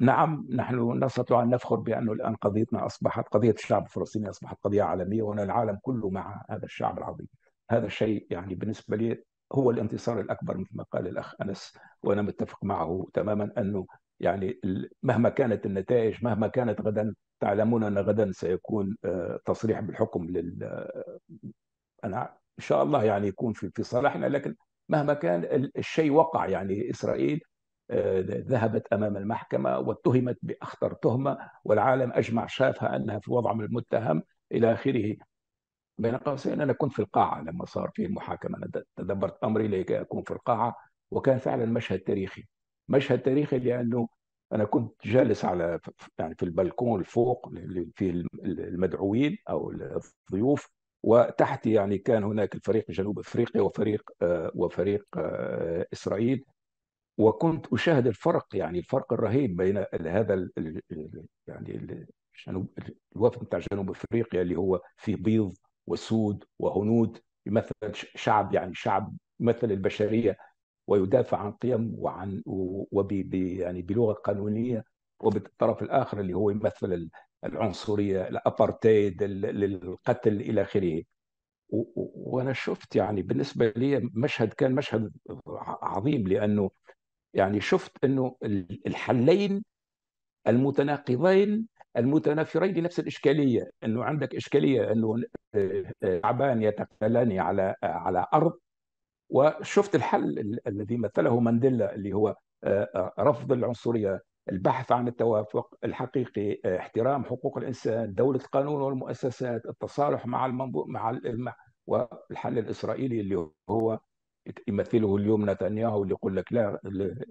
نعم نحن نستطيع أن نفخر بأنه الآن قضيتنا أصبحت قضية الشعب الفلسطيني أصبحت قضية عالمية وأن العالم كله مع هذا الشعب العظيم هذا الشيء يعني بالنسبة لي هو الانتصار الاكبر مثل ما قال الاخ انس وانا متفق معه تماما انه يعني مهما كانت النتائج مهما كانت غدا تعلمون ان غدا سيكون آه، تصريح بالحكم لل انا ان شاء الله يعني يكون في في صالحنا لكن مهما كان الشيء وقع يعني اسرائيل آه، ذهبت امام المحكمه واتهمت باخطر تهمه والعالم اجمع شافها انها في وضع من المتهم الى اخره بين قوسين انا كنت في القاعه لما صار في المحاكمه انا تدبرت امري لكي اكون في القاعه وكان فعلا مشهد تاريخي مشهد تاريخي لانه انا كنت جالس على يعني في البلكون فوق في المدعوين او الضيوف وتحتي يعني كان هناك الفريق جنوب افريقيا وفريق آه، وفريق آه، اسرائيل وكنت اشاهد الفرق يعني الفرق الرهيب بين هذا يعني الوفد بتاع جنوب افريقيا اللي هو فيه بيض وسود وهنود يمثل شعب يعني شعب يمثل البشريه ويدافع عن قيم وعن وب يعني بلغه قانونيه وبالطرف الاخر اللي هو يمثل العنصريه الابارتايد القتل الى اخره وانا شفت يعني بالنسبه لي مشهد كان مشهد عظيم لانه يعني شفت انه الحلين المتناقضين المتنافرين لنفس الاشكاليه انه عندك اشكاليه انه شعبان آه، آه، يتقاتلان على آه، على ارض وشفت الحل الذي مثله مانديلا اللي هو رفض العنصريه البحث عن التوافق الحقيقي احترام حقوق الانسان دوله القانون والمؤسسات التصالح مع المنظور مع والحل الاسرائيلي اللي هو يمثله اليوم نتنياهو اللي يقول لك لا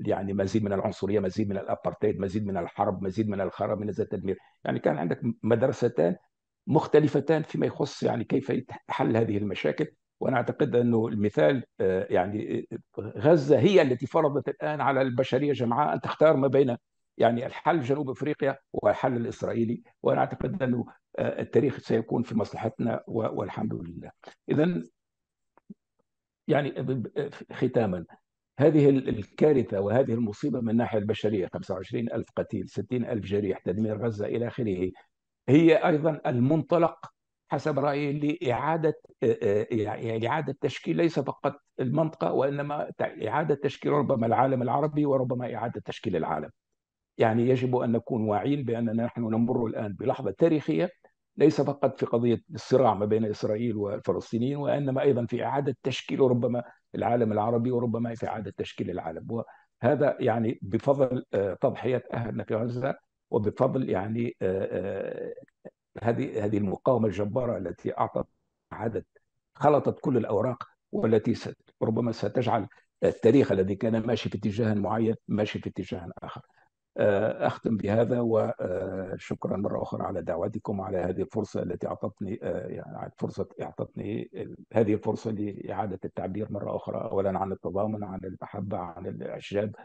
يعني مزيد من العنصريه مزيد من الابارتايد مزيد من الحرب مزيد من الخراب من التدمير يعني كان عندك مدرستان مختلفتان فيما يخص يعني كيف حل هذه المشاكل وانا اعتقد انه المثال آه، يعني آه، غزه هي التي فرضت الان على البشريه جمعاء ان تختار ما بين يعني الحل جنوب افريقيا والحل الاسرائيلي وانا اعتقد انه آه، التاريخ سيكون في مصلحتنا والحمد لله. اذا يعني ختاما هذه الكارثة وهذه المصيبة من الناحية البشرية 25 ألف قتيل 60 ألف جريح تدمير غزة إلى آخره هي أيضا المنطلق حسب رأيي لإعادة يعني إعادة تشكيل ليس فقط المنطقة وإنما إعادة تشكيل ربما العالم العربي وربما إعادة تشكيل العالم يعني يجب أن نكون واعين بأننا نحن نمر الآن بلحظة تاريخية ليس فقط في قضيه الصراع ما بين اسرائيل والفلسطينيين وانما ايضا في اعاده تشكيل ربما العالم العربي وربما في اعاده تشكيل العالم وهذا يعني بفضل آه، تضحيه اهلنا في غزه وبفضل يعني آه، آه، هذه هذه المقاومه الجباره التي اعطت اعاده خلطت كل الاوراق والتي ربما ستجعل التاريخ الذي كان ماشي في اتجاه معين ماشي في اتجاه اخر آه، أختم بهذا وشكرا آه، مرة أخرى على دعوتكم على هذه الفرصة التي أعطتني آه، يعني فرصة أعطتني هذه الفرصة لإعادة التعبير مرة أخرى أولا عن التضامن عن المحبة عن الإعجاب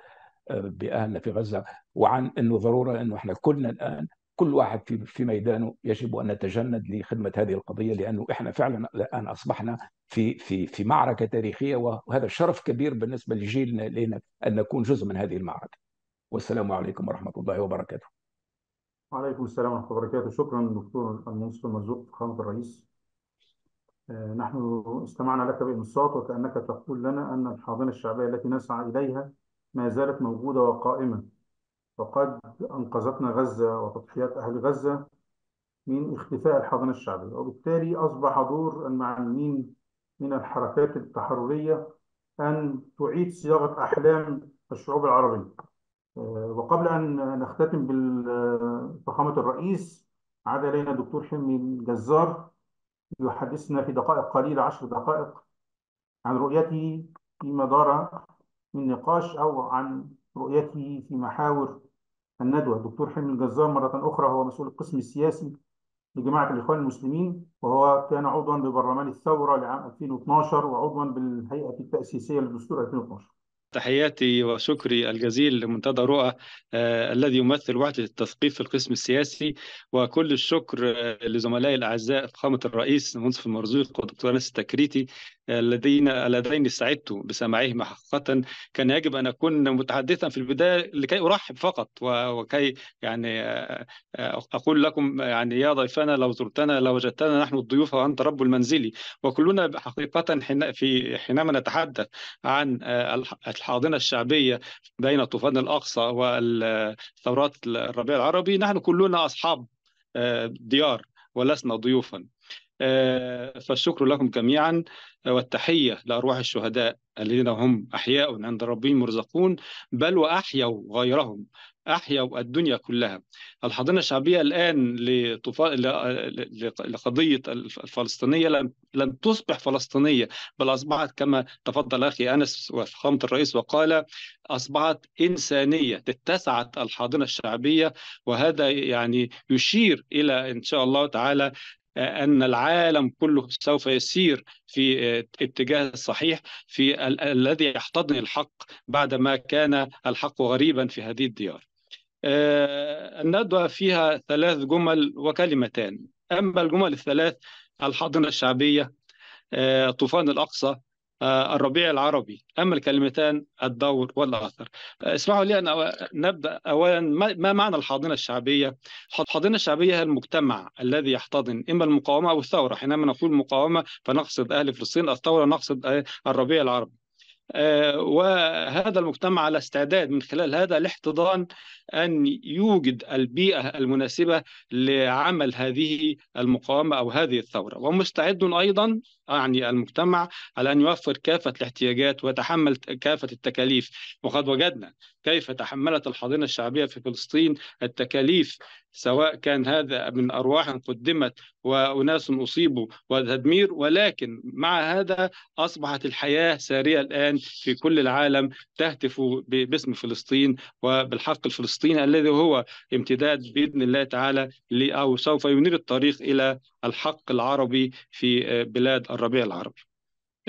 بأهلنا في غزة وعن أنه ضرورة أنه إحنا كلنا الآن كل واحد في في ميدانه يجب ان نتجند لخدمه هذه القضيه لانه احنا فعلا الان اصبحنا في في في معركه تاريخيه وهذا شرف كبير بالنسبه لجيلنا لنا ان نكون جزء من هذه المعركه. والسلام عليكم ورحمة الله وبركاته وعليكم السلام ورحمة الله وبركاته شكرا دكتور المنصف المرزوق فخامة الرئيس آه، نحن استمعنا لك بإنصات وكأنك تقول لنا أن الحاضنة الشعبية التي نسعى إليها ما زالت موجودة وقائمة وقد أنقذتنا غزة وتضحيات أهل غزة من اختفاء الحاضنة الشعبية وبالتالي أصبح دور المعنيين من الحركات التحررية أن تعيد صياغة أحلام الشعوب العربية آه، وقبل أن نختتم بفخامة الرئيس عاد إلينا الدكتور حلمي الجزار يحدثنا في دقائق قليلة عشر دقائق عن رؤيته فيما دار من نقاش أو عن رؤيته في محاور الندوة الدكتور حلمي الجزار مرة أخرى هو مسؤول القسم السياسي لجماعة الإخوان المسلمين وهو كان عضوا ببرلمان الثورة لعام 2012 وعضوا بالهيئة التأسيسية للدستور 2012 تحياتي وشكري الجزيل لمنتدى رؤى آه، الذي يمثل وحدة التثقيف في القسم السياسي وكل الشكر آه، لزملائي الأعزاء فخامة الرئيس منصف المرزوق ودكتور أنس التكريتي آه، الذين اللذين سعدت بسماعهما حقيقة كان يجب أن أكون متحدثا في البداية لكي أرحب فقط وكي يعني أقول لكم يعني يا ضيفنا لو زرتنا لوجدتنا نحن الضيوف وأنت رب المنزل وكلنا حقيقة حين في حينما نتحدث عن الحاضنة الشعبية بين طوفان الأقصى والثورات الربيع العربي نحن كلنا أصحاب آه، ديار ولسنا ضيوفا آه، فالشكر لكم جميعا آه، والتحية لأرواح الشهداء الذين هم أحياء عند ربهم مرزقون بل وأحيوا غيرهم أحيوا الدنيا كلها الحاضنة الشعبية الآن لطفا... لقضية الفلسطينية لم... لم تصبح فلسطينية بل أصبحت كما تفضل أخي أنس وفخامة الرئيس وقال أصبحت إنسانية اتسعت الحاضنة الشعبية وهذا يعني يشير إلى إن شاء الله تعالى ان العالم كله سوف يسير في آه، اتجاه الصحيح في ال- الذي يحتضن الحق بعدما كان الحق غريبا في هذه الديار. الندوه آه، فيها ثلاث جمل وكلمتان اما الجمل الثلاث الحاضنه الشعبيه آه، طوفان الاقصى آه، الربيع العربي أما الكلمتان الدور والأثر آه، اسمحوا لي أن نبدأ أولا ما معنى الحاضنة الشعبية الحاضنة الشعبية هي المجتمع الذي يحتضن إما المقاومة أو الثورة حينما نقول مقاومة فنقصد أهل فلسطين الثورة نقصد الربيع العربي آه، وهذا المجتمع على استعداد من خلال هذا الاحتضان أن يوجد البيئة المناسبة لعمل هذه المقاومة أو هذه الثورة ومستعد أيضا يعني المجتمع على أن يوفر كافة الاحتياجات ويتحمل كافة التكاليف وقد وجدنا كيف تحملت الحاضنة الشعبية في فلسطين التكاليف سواء كان هذا من أرواح قدمت وأناس أصيبوا وتدمير ولكن مع هذا أصبحت الحياة سارية الآن في كل العالم تهتف باسم فلسطين وبالحق الفلسطيني الذي هو امتداد بإذن الله تعالى أو سوف ينير الطريق إلى الحق العربي في آه، بلاد الربيع العربي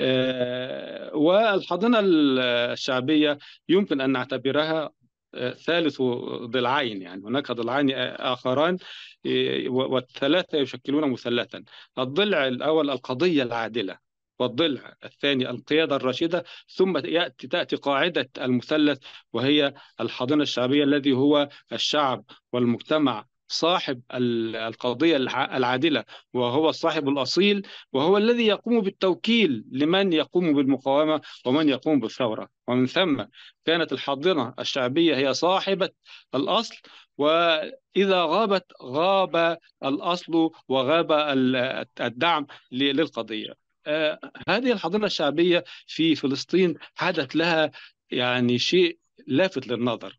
آه، والحاضنة الشعبية يمكن أن نعتبرها آه، ثالث ضلعين يعني هناك ضلعين آخران آه، والثلاثة يشكلون مثلثا الضلع الأول القضية العادلة والضلع الثاني القيادة الرشيدة ثم يأتي تأتي قاعدة المثلث وهي الحاضنة الشعبية الذي هو الشعب والمجتمع صاحب القضية العادلة وهو الصاحب الأصيل وهو الذي يقوم بالتوكيل لمن يقوم بالمقاومة ومن يقوم بالثورة ومن ثم كانت الحاضنة الشعبية هي صاحبة الأصل وإذا غابت غاب الأصل وغاب الدعم للقضية آه، هذه الحاضنة الشعبية في فلسطين حدث لها يعني شيء لافت للنظر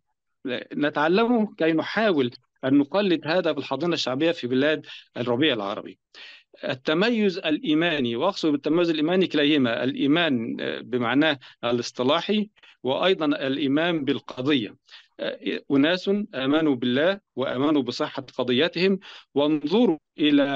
نتعلمه كي نحاول أن نقلد هذا في الحاضنة الشعبية في بلاد الربيع العربي التميز الإيماني وأقصد بالتميز الإيماني كليهما الإيمان آه، بمعناه الاصطلاحي وأيضا الإيمان بالقضية آه، أناس آمنوا بالله وآمنوا بصحة قضيتهم وانظروا إلى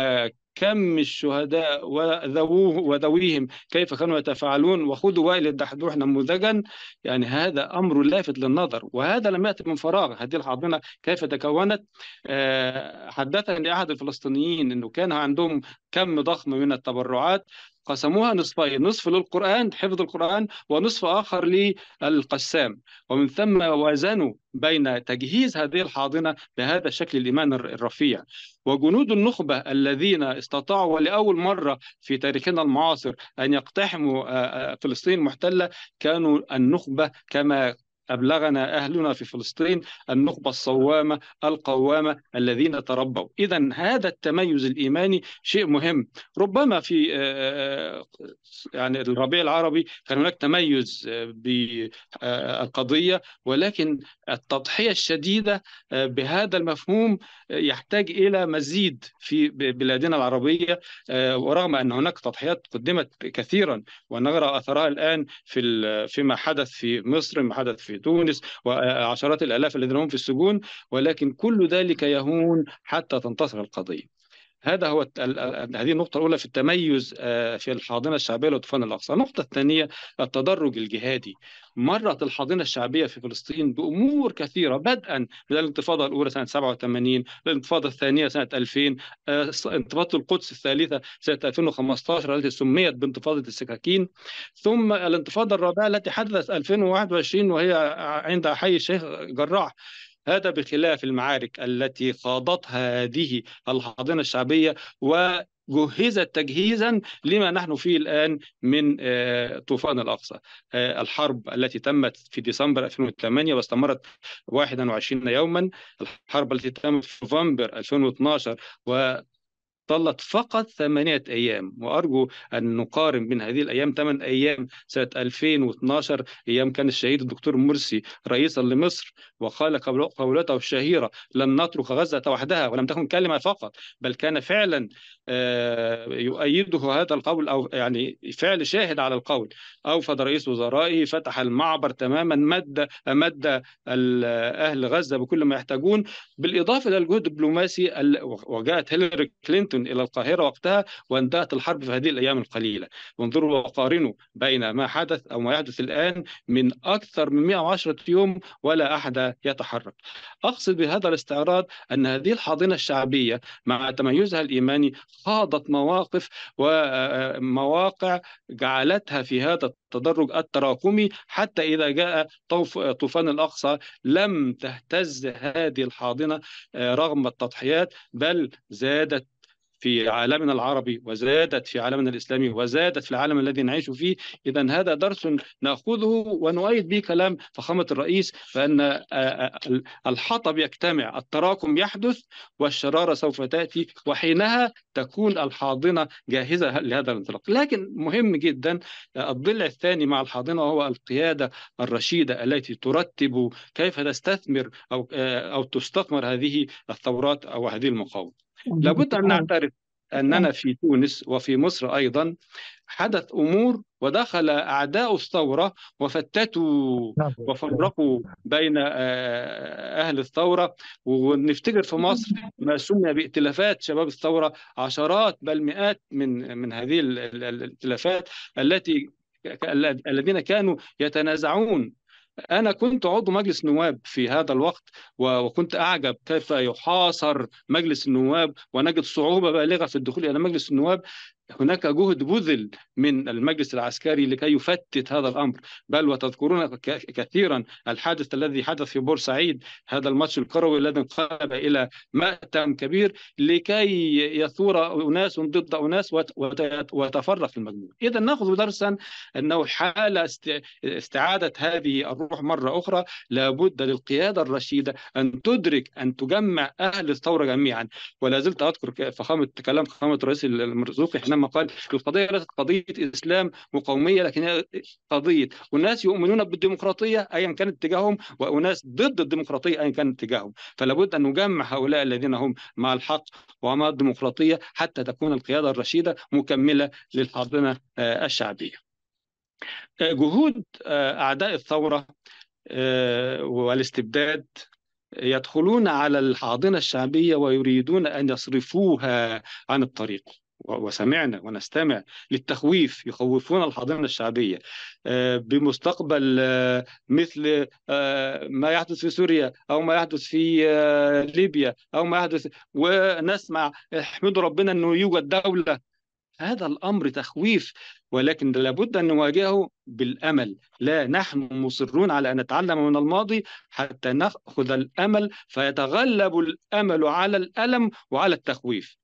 كم الشهداء وذووه وذويهم كيف كانوا يتفاعلون وخذوا وائل الدحدوح نموذجا يعني هذا امر لافت للنظر وهذا لم ياتي من فراغ هذه الحاضنه كيف تكونت آه، حدثني احد الفلسطينيين انه كان عندهم كم ضخم من التبرعات قسموها نصفين نصف للقرآن حفظ القرآن ونصف آخر للقسام ومن ثم وازنوا بين تجهيز هذه الحاضنة بهذا الشكل الإيمان الرفيع وجنود النخبة الذين استطاعوا لأول مرة في تاريخنا المعاصر أن يقتحموا فلسطين المحتلة كانوا النخبة كما أبلغنا أهلنا في فلسطين النخبة الصوامة القوامة الذين تربوا إذا هذا التميز الإيماني شيء مهم ربما في آه، آه، آه، يعني الربيع العربي كان هناك تميز بالقضية ولكن التضحية الشديدة بهذا المفهوم يحتاج إلى مزيد في بلادنا العربية ورغم أن هناك تضحيات قدمت كثيرا ونرى أثرها الآن في فيما حدث في مصر ما حدث في في تونس وعشرات الآلاف الذين هم في السجون ولكن كل ذلك يهون حتى تنتصر القضية هذا هو هذه النقطة الأولى في التميز آه، في الحاضنة الشعبية لطوفان الأقصى النقطة الثانية التدرج الجهادي مرت الحاضنة الشعبية في فلسطين بأمور كثيرة بدءا من الانتفاضة الأولى سنة 87 الانتفاضة الثانية سنة 2000 آه، انتفاضة القدس الثالثة سنة 2015 التي سميت بانتفاضة السكاكين ثم الانتفاضة الرابعة التي حدثت 2021 وهي عند حي الشيخ جراح هذا بخلاف المعارك التي خاضتها هذه الحاضنة الشعبية و جهزت تجهيزا لما نحن فيه الان من آه، طوفان الاقصى آه، الحرب التي تمت في ديسمبر 2008 واستمرت 21 يوما الحرب التي تمت في نوفمبر 2012 و ظلت فقط ثمانية أيام وأرجو أن نقارن بين هذه الأيام ثمان أيام سنة 2012 أيام كان الشهيد الدكتور مرسي رئيسا لمصر وقال قولته الشهيرة لن نترك غزة وحدها ولم تكن كلمة فقط بل كان فعلا آه، يؤيده هذا القول أو يعني فعل شاهد على القول أوفد رئيس وزرائه فتح المعبر تماما مد مد أهل غزة بكل ما يحتاجون بالإضافة إلى الجهد الدبلوماسي وجاءت هيلاري كلينتون إلى القاهرة وقتها وانتهت الحرب في هذه الأيام القليلة انظروا وقارنوا بين ما حدث أو ما يحدث الآن من أكثر من 110 يوم ولا أحد يتحرك أقصد بهذا الاستعراض أن هذه الحاضنة الشعبية مع تميزها الإيماني خاضت مواقف ومواقع جعلتها في هذا التدرج التراكمي حتى إذا جاء طوفان الأقصى لم تهتز هذه الحاضنة آه، رغم التضحيات بل زادت في عالمنا العربي وزادت في عالمنا الإسلامي وزادت في العالم الذي نعيش فيه إذا هذا درس نأخذه ونؤيد به كلام فخامة الرئيس بأن آه، آه، الحطب يجتمع التراكم يحدث والشرارة سوف تأتي وحينها تكون الحاضنة جاهزة لهذا الانطلاق لكن مهم جدا آه، الضلع الثاني مع الحاضنة وهو القيادة الرشيدة التي ترتب كيف تستثمر أو, أو تستثمر هذه الثورات أو هذه المقاومة لابد أن نعترف أننا في تونس وفي مصر أيضا حدث أمور ودخل أعداء الثورة وفتتوا نعم. وفرقوا بين آه، أهل الثورة ونفتكر في مصر ما سمي بائتلافات شباب الثورة عشرات بل مئات من من هذه الائتلافات التي الذين كانوا يتنازعون أنا كنت عضو مجلس نواب في هذا الوقت وكنت أعجب كيف يحاصر مجلس النواب ونجد صعوبة بالغة في الدخول إلى مجلس النواب هناك جهد بذل من المجلس العسكري لكي يفتت هذا الامر بل وتذكرون كثيرا الحادث الذي حدث في بورسعيد هذا الماتش الكروي الذي انقلب الى مأتم كبير لكي يثور اناس ضد اناس وتفرق المجموع اذا ناخذ درسا انه حال استعاده هذه الروح مره اخرى لابد للقياده الرشيده ان تدرك ان تجمع اهل الثوره جميعا ولا زلت اذكر فخامه كلام فخامه الرئيس المرزوقي احنا ما قال القضية ليست قضية إسلام وقومية هي قضية أناس يؤمنون بالديمقراطية أيا كان اتجاههم وأناس ضد الديمقراطية أيا كان اتجاههم فلا بد أن نجمع هؤلاء الذين هم مع الحق ومع الديمقراطية حتى تكون القيادة الرشيدة مكملة للحاضنة آه، الشعبية آه، جهود آه، أعداء الثورة والاستبداد يدخلون على الحاضنة الشعبية ويريدون أن يصرفوها عن الطريق وسمعنا ونستمع للتخويف يخوفون الحاضنة الشعبية آه، بمستقبل آه، مثل آه، ما يحدث في سوريا أو ما يحدث في ليبيا أو ما يحدث ونسمع احمدوا ربنا أنه يوجد دولة هذا الأمر تخويف ولكن لابد أن نواجهه بالأمل لا نحن مصرون على أن نتعلم من الماضي حتى نأخذ الأمل فيتغلب الأمل على الألم وعلى التخويف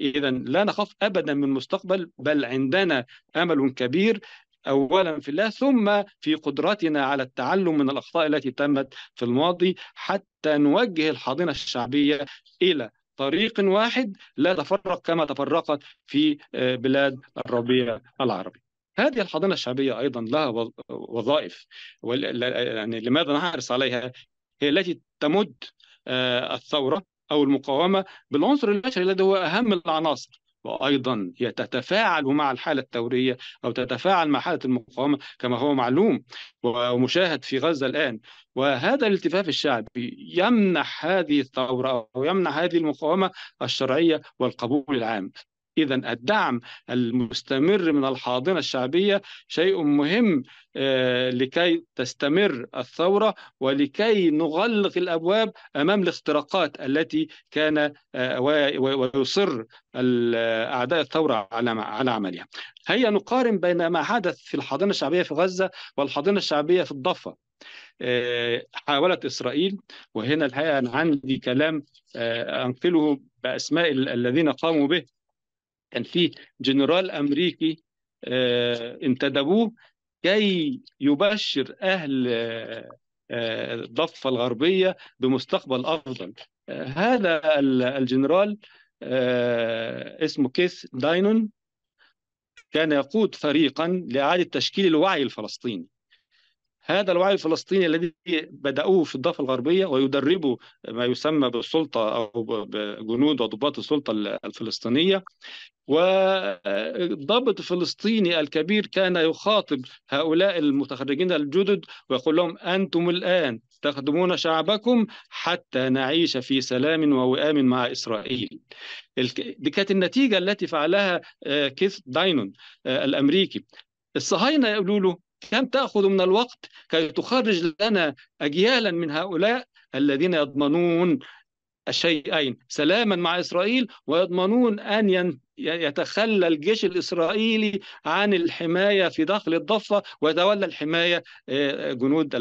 إذا لا نخاف أبدا من المستقبل بل عندنا أمل كبير اولا في الله ثم في قدرتنا على التعلم من الاخطاء التي تمت في الماضي حتى نوجه الحاضنه الشعبيه الى طريق واحد لا تفرق كما تفرقت في آه، بلاد الربيع العربي. هذه الحاضنه الشعبيه ايضا لها وظائف يعني لماذا نحرص عليها؟ هي التي تمد آه، الثوره او المقاومه بالعنصر البشري الذي هو اهم العناصر وايضا هي تتفاعل مع الحاله الثوريه او تتفاعل مع حاله المقاومه كما هو معلوم ومشاهد في غزه الان وهذا الالتفاف الشعبي يمنح هذه الثوره او يمنح هذه المقاومه الشرعيه والقبول العام إذا الدعم المستمر من الحاضنة الشعبية شيء مهم آه، لكي تستمر الثورة ولكي نغلق الأبواب أمام الاختراقات التي كان آه، ويصر أعداء الثورة على عملها هيا نقارن بين ما حدث في الحاضنة الشعبية في غزة والحاضنة الشعبية في الضفة آه، حاولت إسرائيل وهنا الحقيقة أنا عندي كلام أنقله بأسماء الذين قاموا به كان في جنرال امريكي آه، انتدبوه كي يبشر اهل آه، آه، الضفه الغربيه بمستقبل افضل هذا الجنرال اسمه كيس داينون كان يقود فريقا لاعاده تشكيل الوعي الفلسطيني هذا الوعي الفلسطيني الذي بدأوه في الضفة الغربية ويدربوا ما يسمى بالسلطة أو بجنود وضباط السلطة الفلسطينية والضابط الفلسطيني الكبير كان يخاطب هؤلاء المتخرجين الجدد ويقول لهم أنتم الآن تخدمون شعبكم حتى نعيش في سلام ووئام مع إسرائيل دي كانت النتيجة التي فعلها آه، كيث داينون آه، الأمريكي الصهاينة يقولوا له كم تأخذ من الوقت كي تخرج لنا أجيالا من هؤلاء الذين يضمنون الشيئين سلاما مع إسرائيل ويضمنون أن يتخلى الجيش الإسرائيلي عن الحماية في داخل الضفة ويتولى الحماية آه، آه، جنود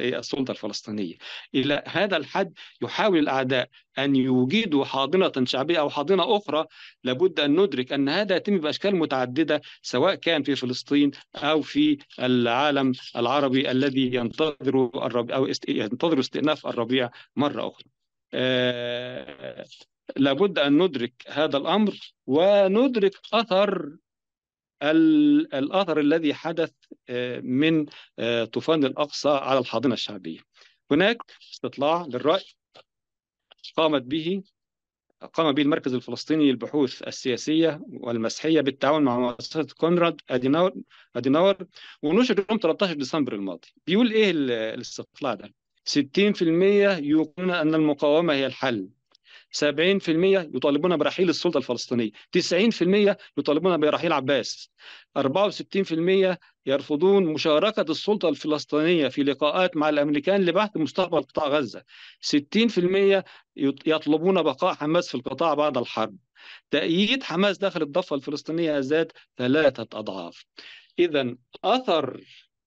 إيه، السلطة الفلسطينية إلى هذا الحد يحاول الأعداء أن يوجدوا حاضنة شعبية أو حاضنة أخرى لابد أن ندرك أن هذا يتم بأشكال متعددة سواء كان في فلسطين أو في العالم العربي الذي ينتظر الربيع أو ينتظر استئناف الربيع مرة أخرى آه، لابد ان ندرك هذا الامر وندرك اثر الاثر الذي حدث آه، من آه، طوفان الاقصى على الحاضنه الشعبيه. هناك استطلاع للراي قامت به قام به المركز الفلسطيني للبحوث السياسية والمسحيه بالتعاون مع مؤسسة كونراد أدينور أدينور ونشر يوم 13 ديسمبر الماضي بيقول إيه الاستطلاع ده؟ 60% يقولون أن المقاومة هي الحل 70% يطالبون برحيل السلطة الفلسطينية 90% يطالبون برحيل عباس 64% يرفضون مشاركة السلطة الفلسطينية في لقاءات مع الأمريكان لبحث مستقبل قطاع غزة 60% يطلبون بقاء حماس في القطاع بعد الحرب تأييد حماس داخل الضفة الفلسطينية زاد ثلاثة أضعاف إذا أثر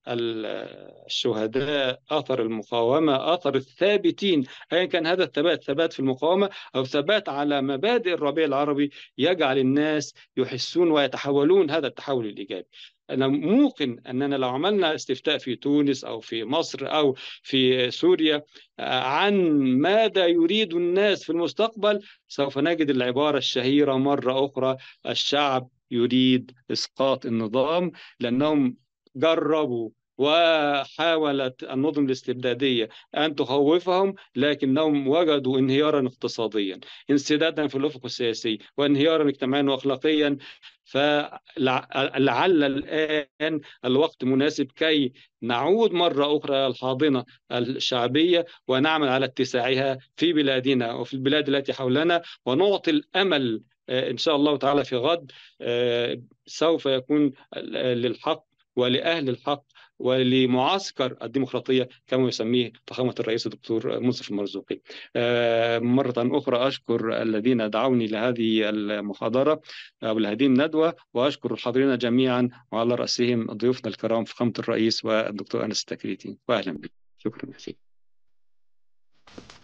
الشهداء اثر المقاومه اثر الثابتين ايا كان هذا الثبات ثبات في المقاومه او ثبات على مبادئ الربيع العربي يجعل الناس يحسون ويتحولون هذا التحول الايجابي انا موقن اننا لو عملنا استفتاء في تونس او في مصر او في سوريا آه، عن ماذا يريد الناس في المستقبل سوف نجد العباره الشهيره مره اخرى الشعب يريد اسقاط النظام لانهم جربوا وحاولت النظم الاستبدادية أن تخوفهم لكنهم وجدوا انهيارا اقتصاديا انسدادا في الأفق السياسي وانهيارا اجتماعيا وأخلاقيا فلعل الآن الوقت مناسب كي نعود مرة أخرى الحاضنة الشعبية ونعمل على اتساعها في بلادنا وفي البلاد التي حولنا ونعطي الأمل آه، إن شاء الله تعالى في غد آه، سوف يكون آه، للحق ولأهل الحق ولمعسكر الديمقراطية كما يسميه فخامة الرئيس الدكتور منصف المرزوقي آه، مرة أخرى أشكر الذين دعوني لهذه المحاضرة أو آه، لهذه الندوة وأشكر الحاضرين جميعا وعلى رأسهم ضيوفنا الكرام فخامة الرئيس والدكتور أنس التكريتي وأهلا بك. شكرا جزيلا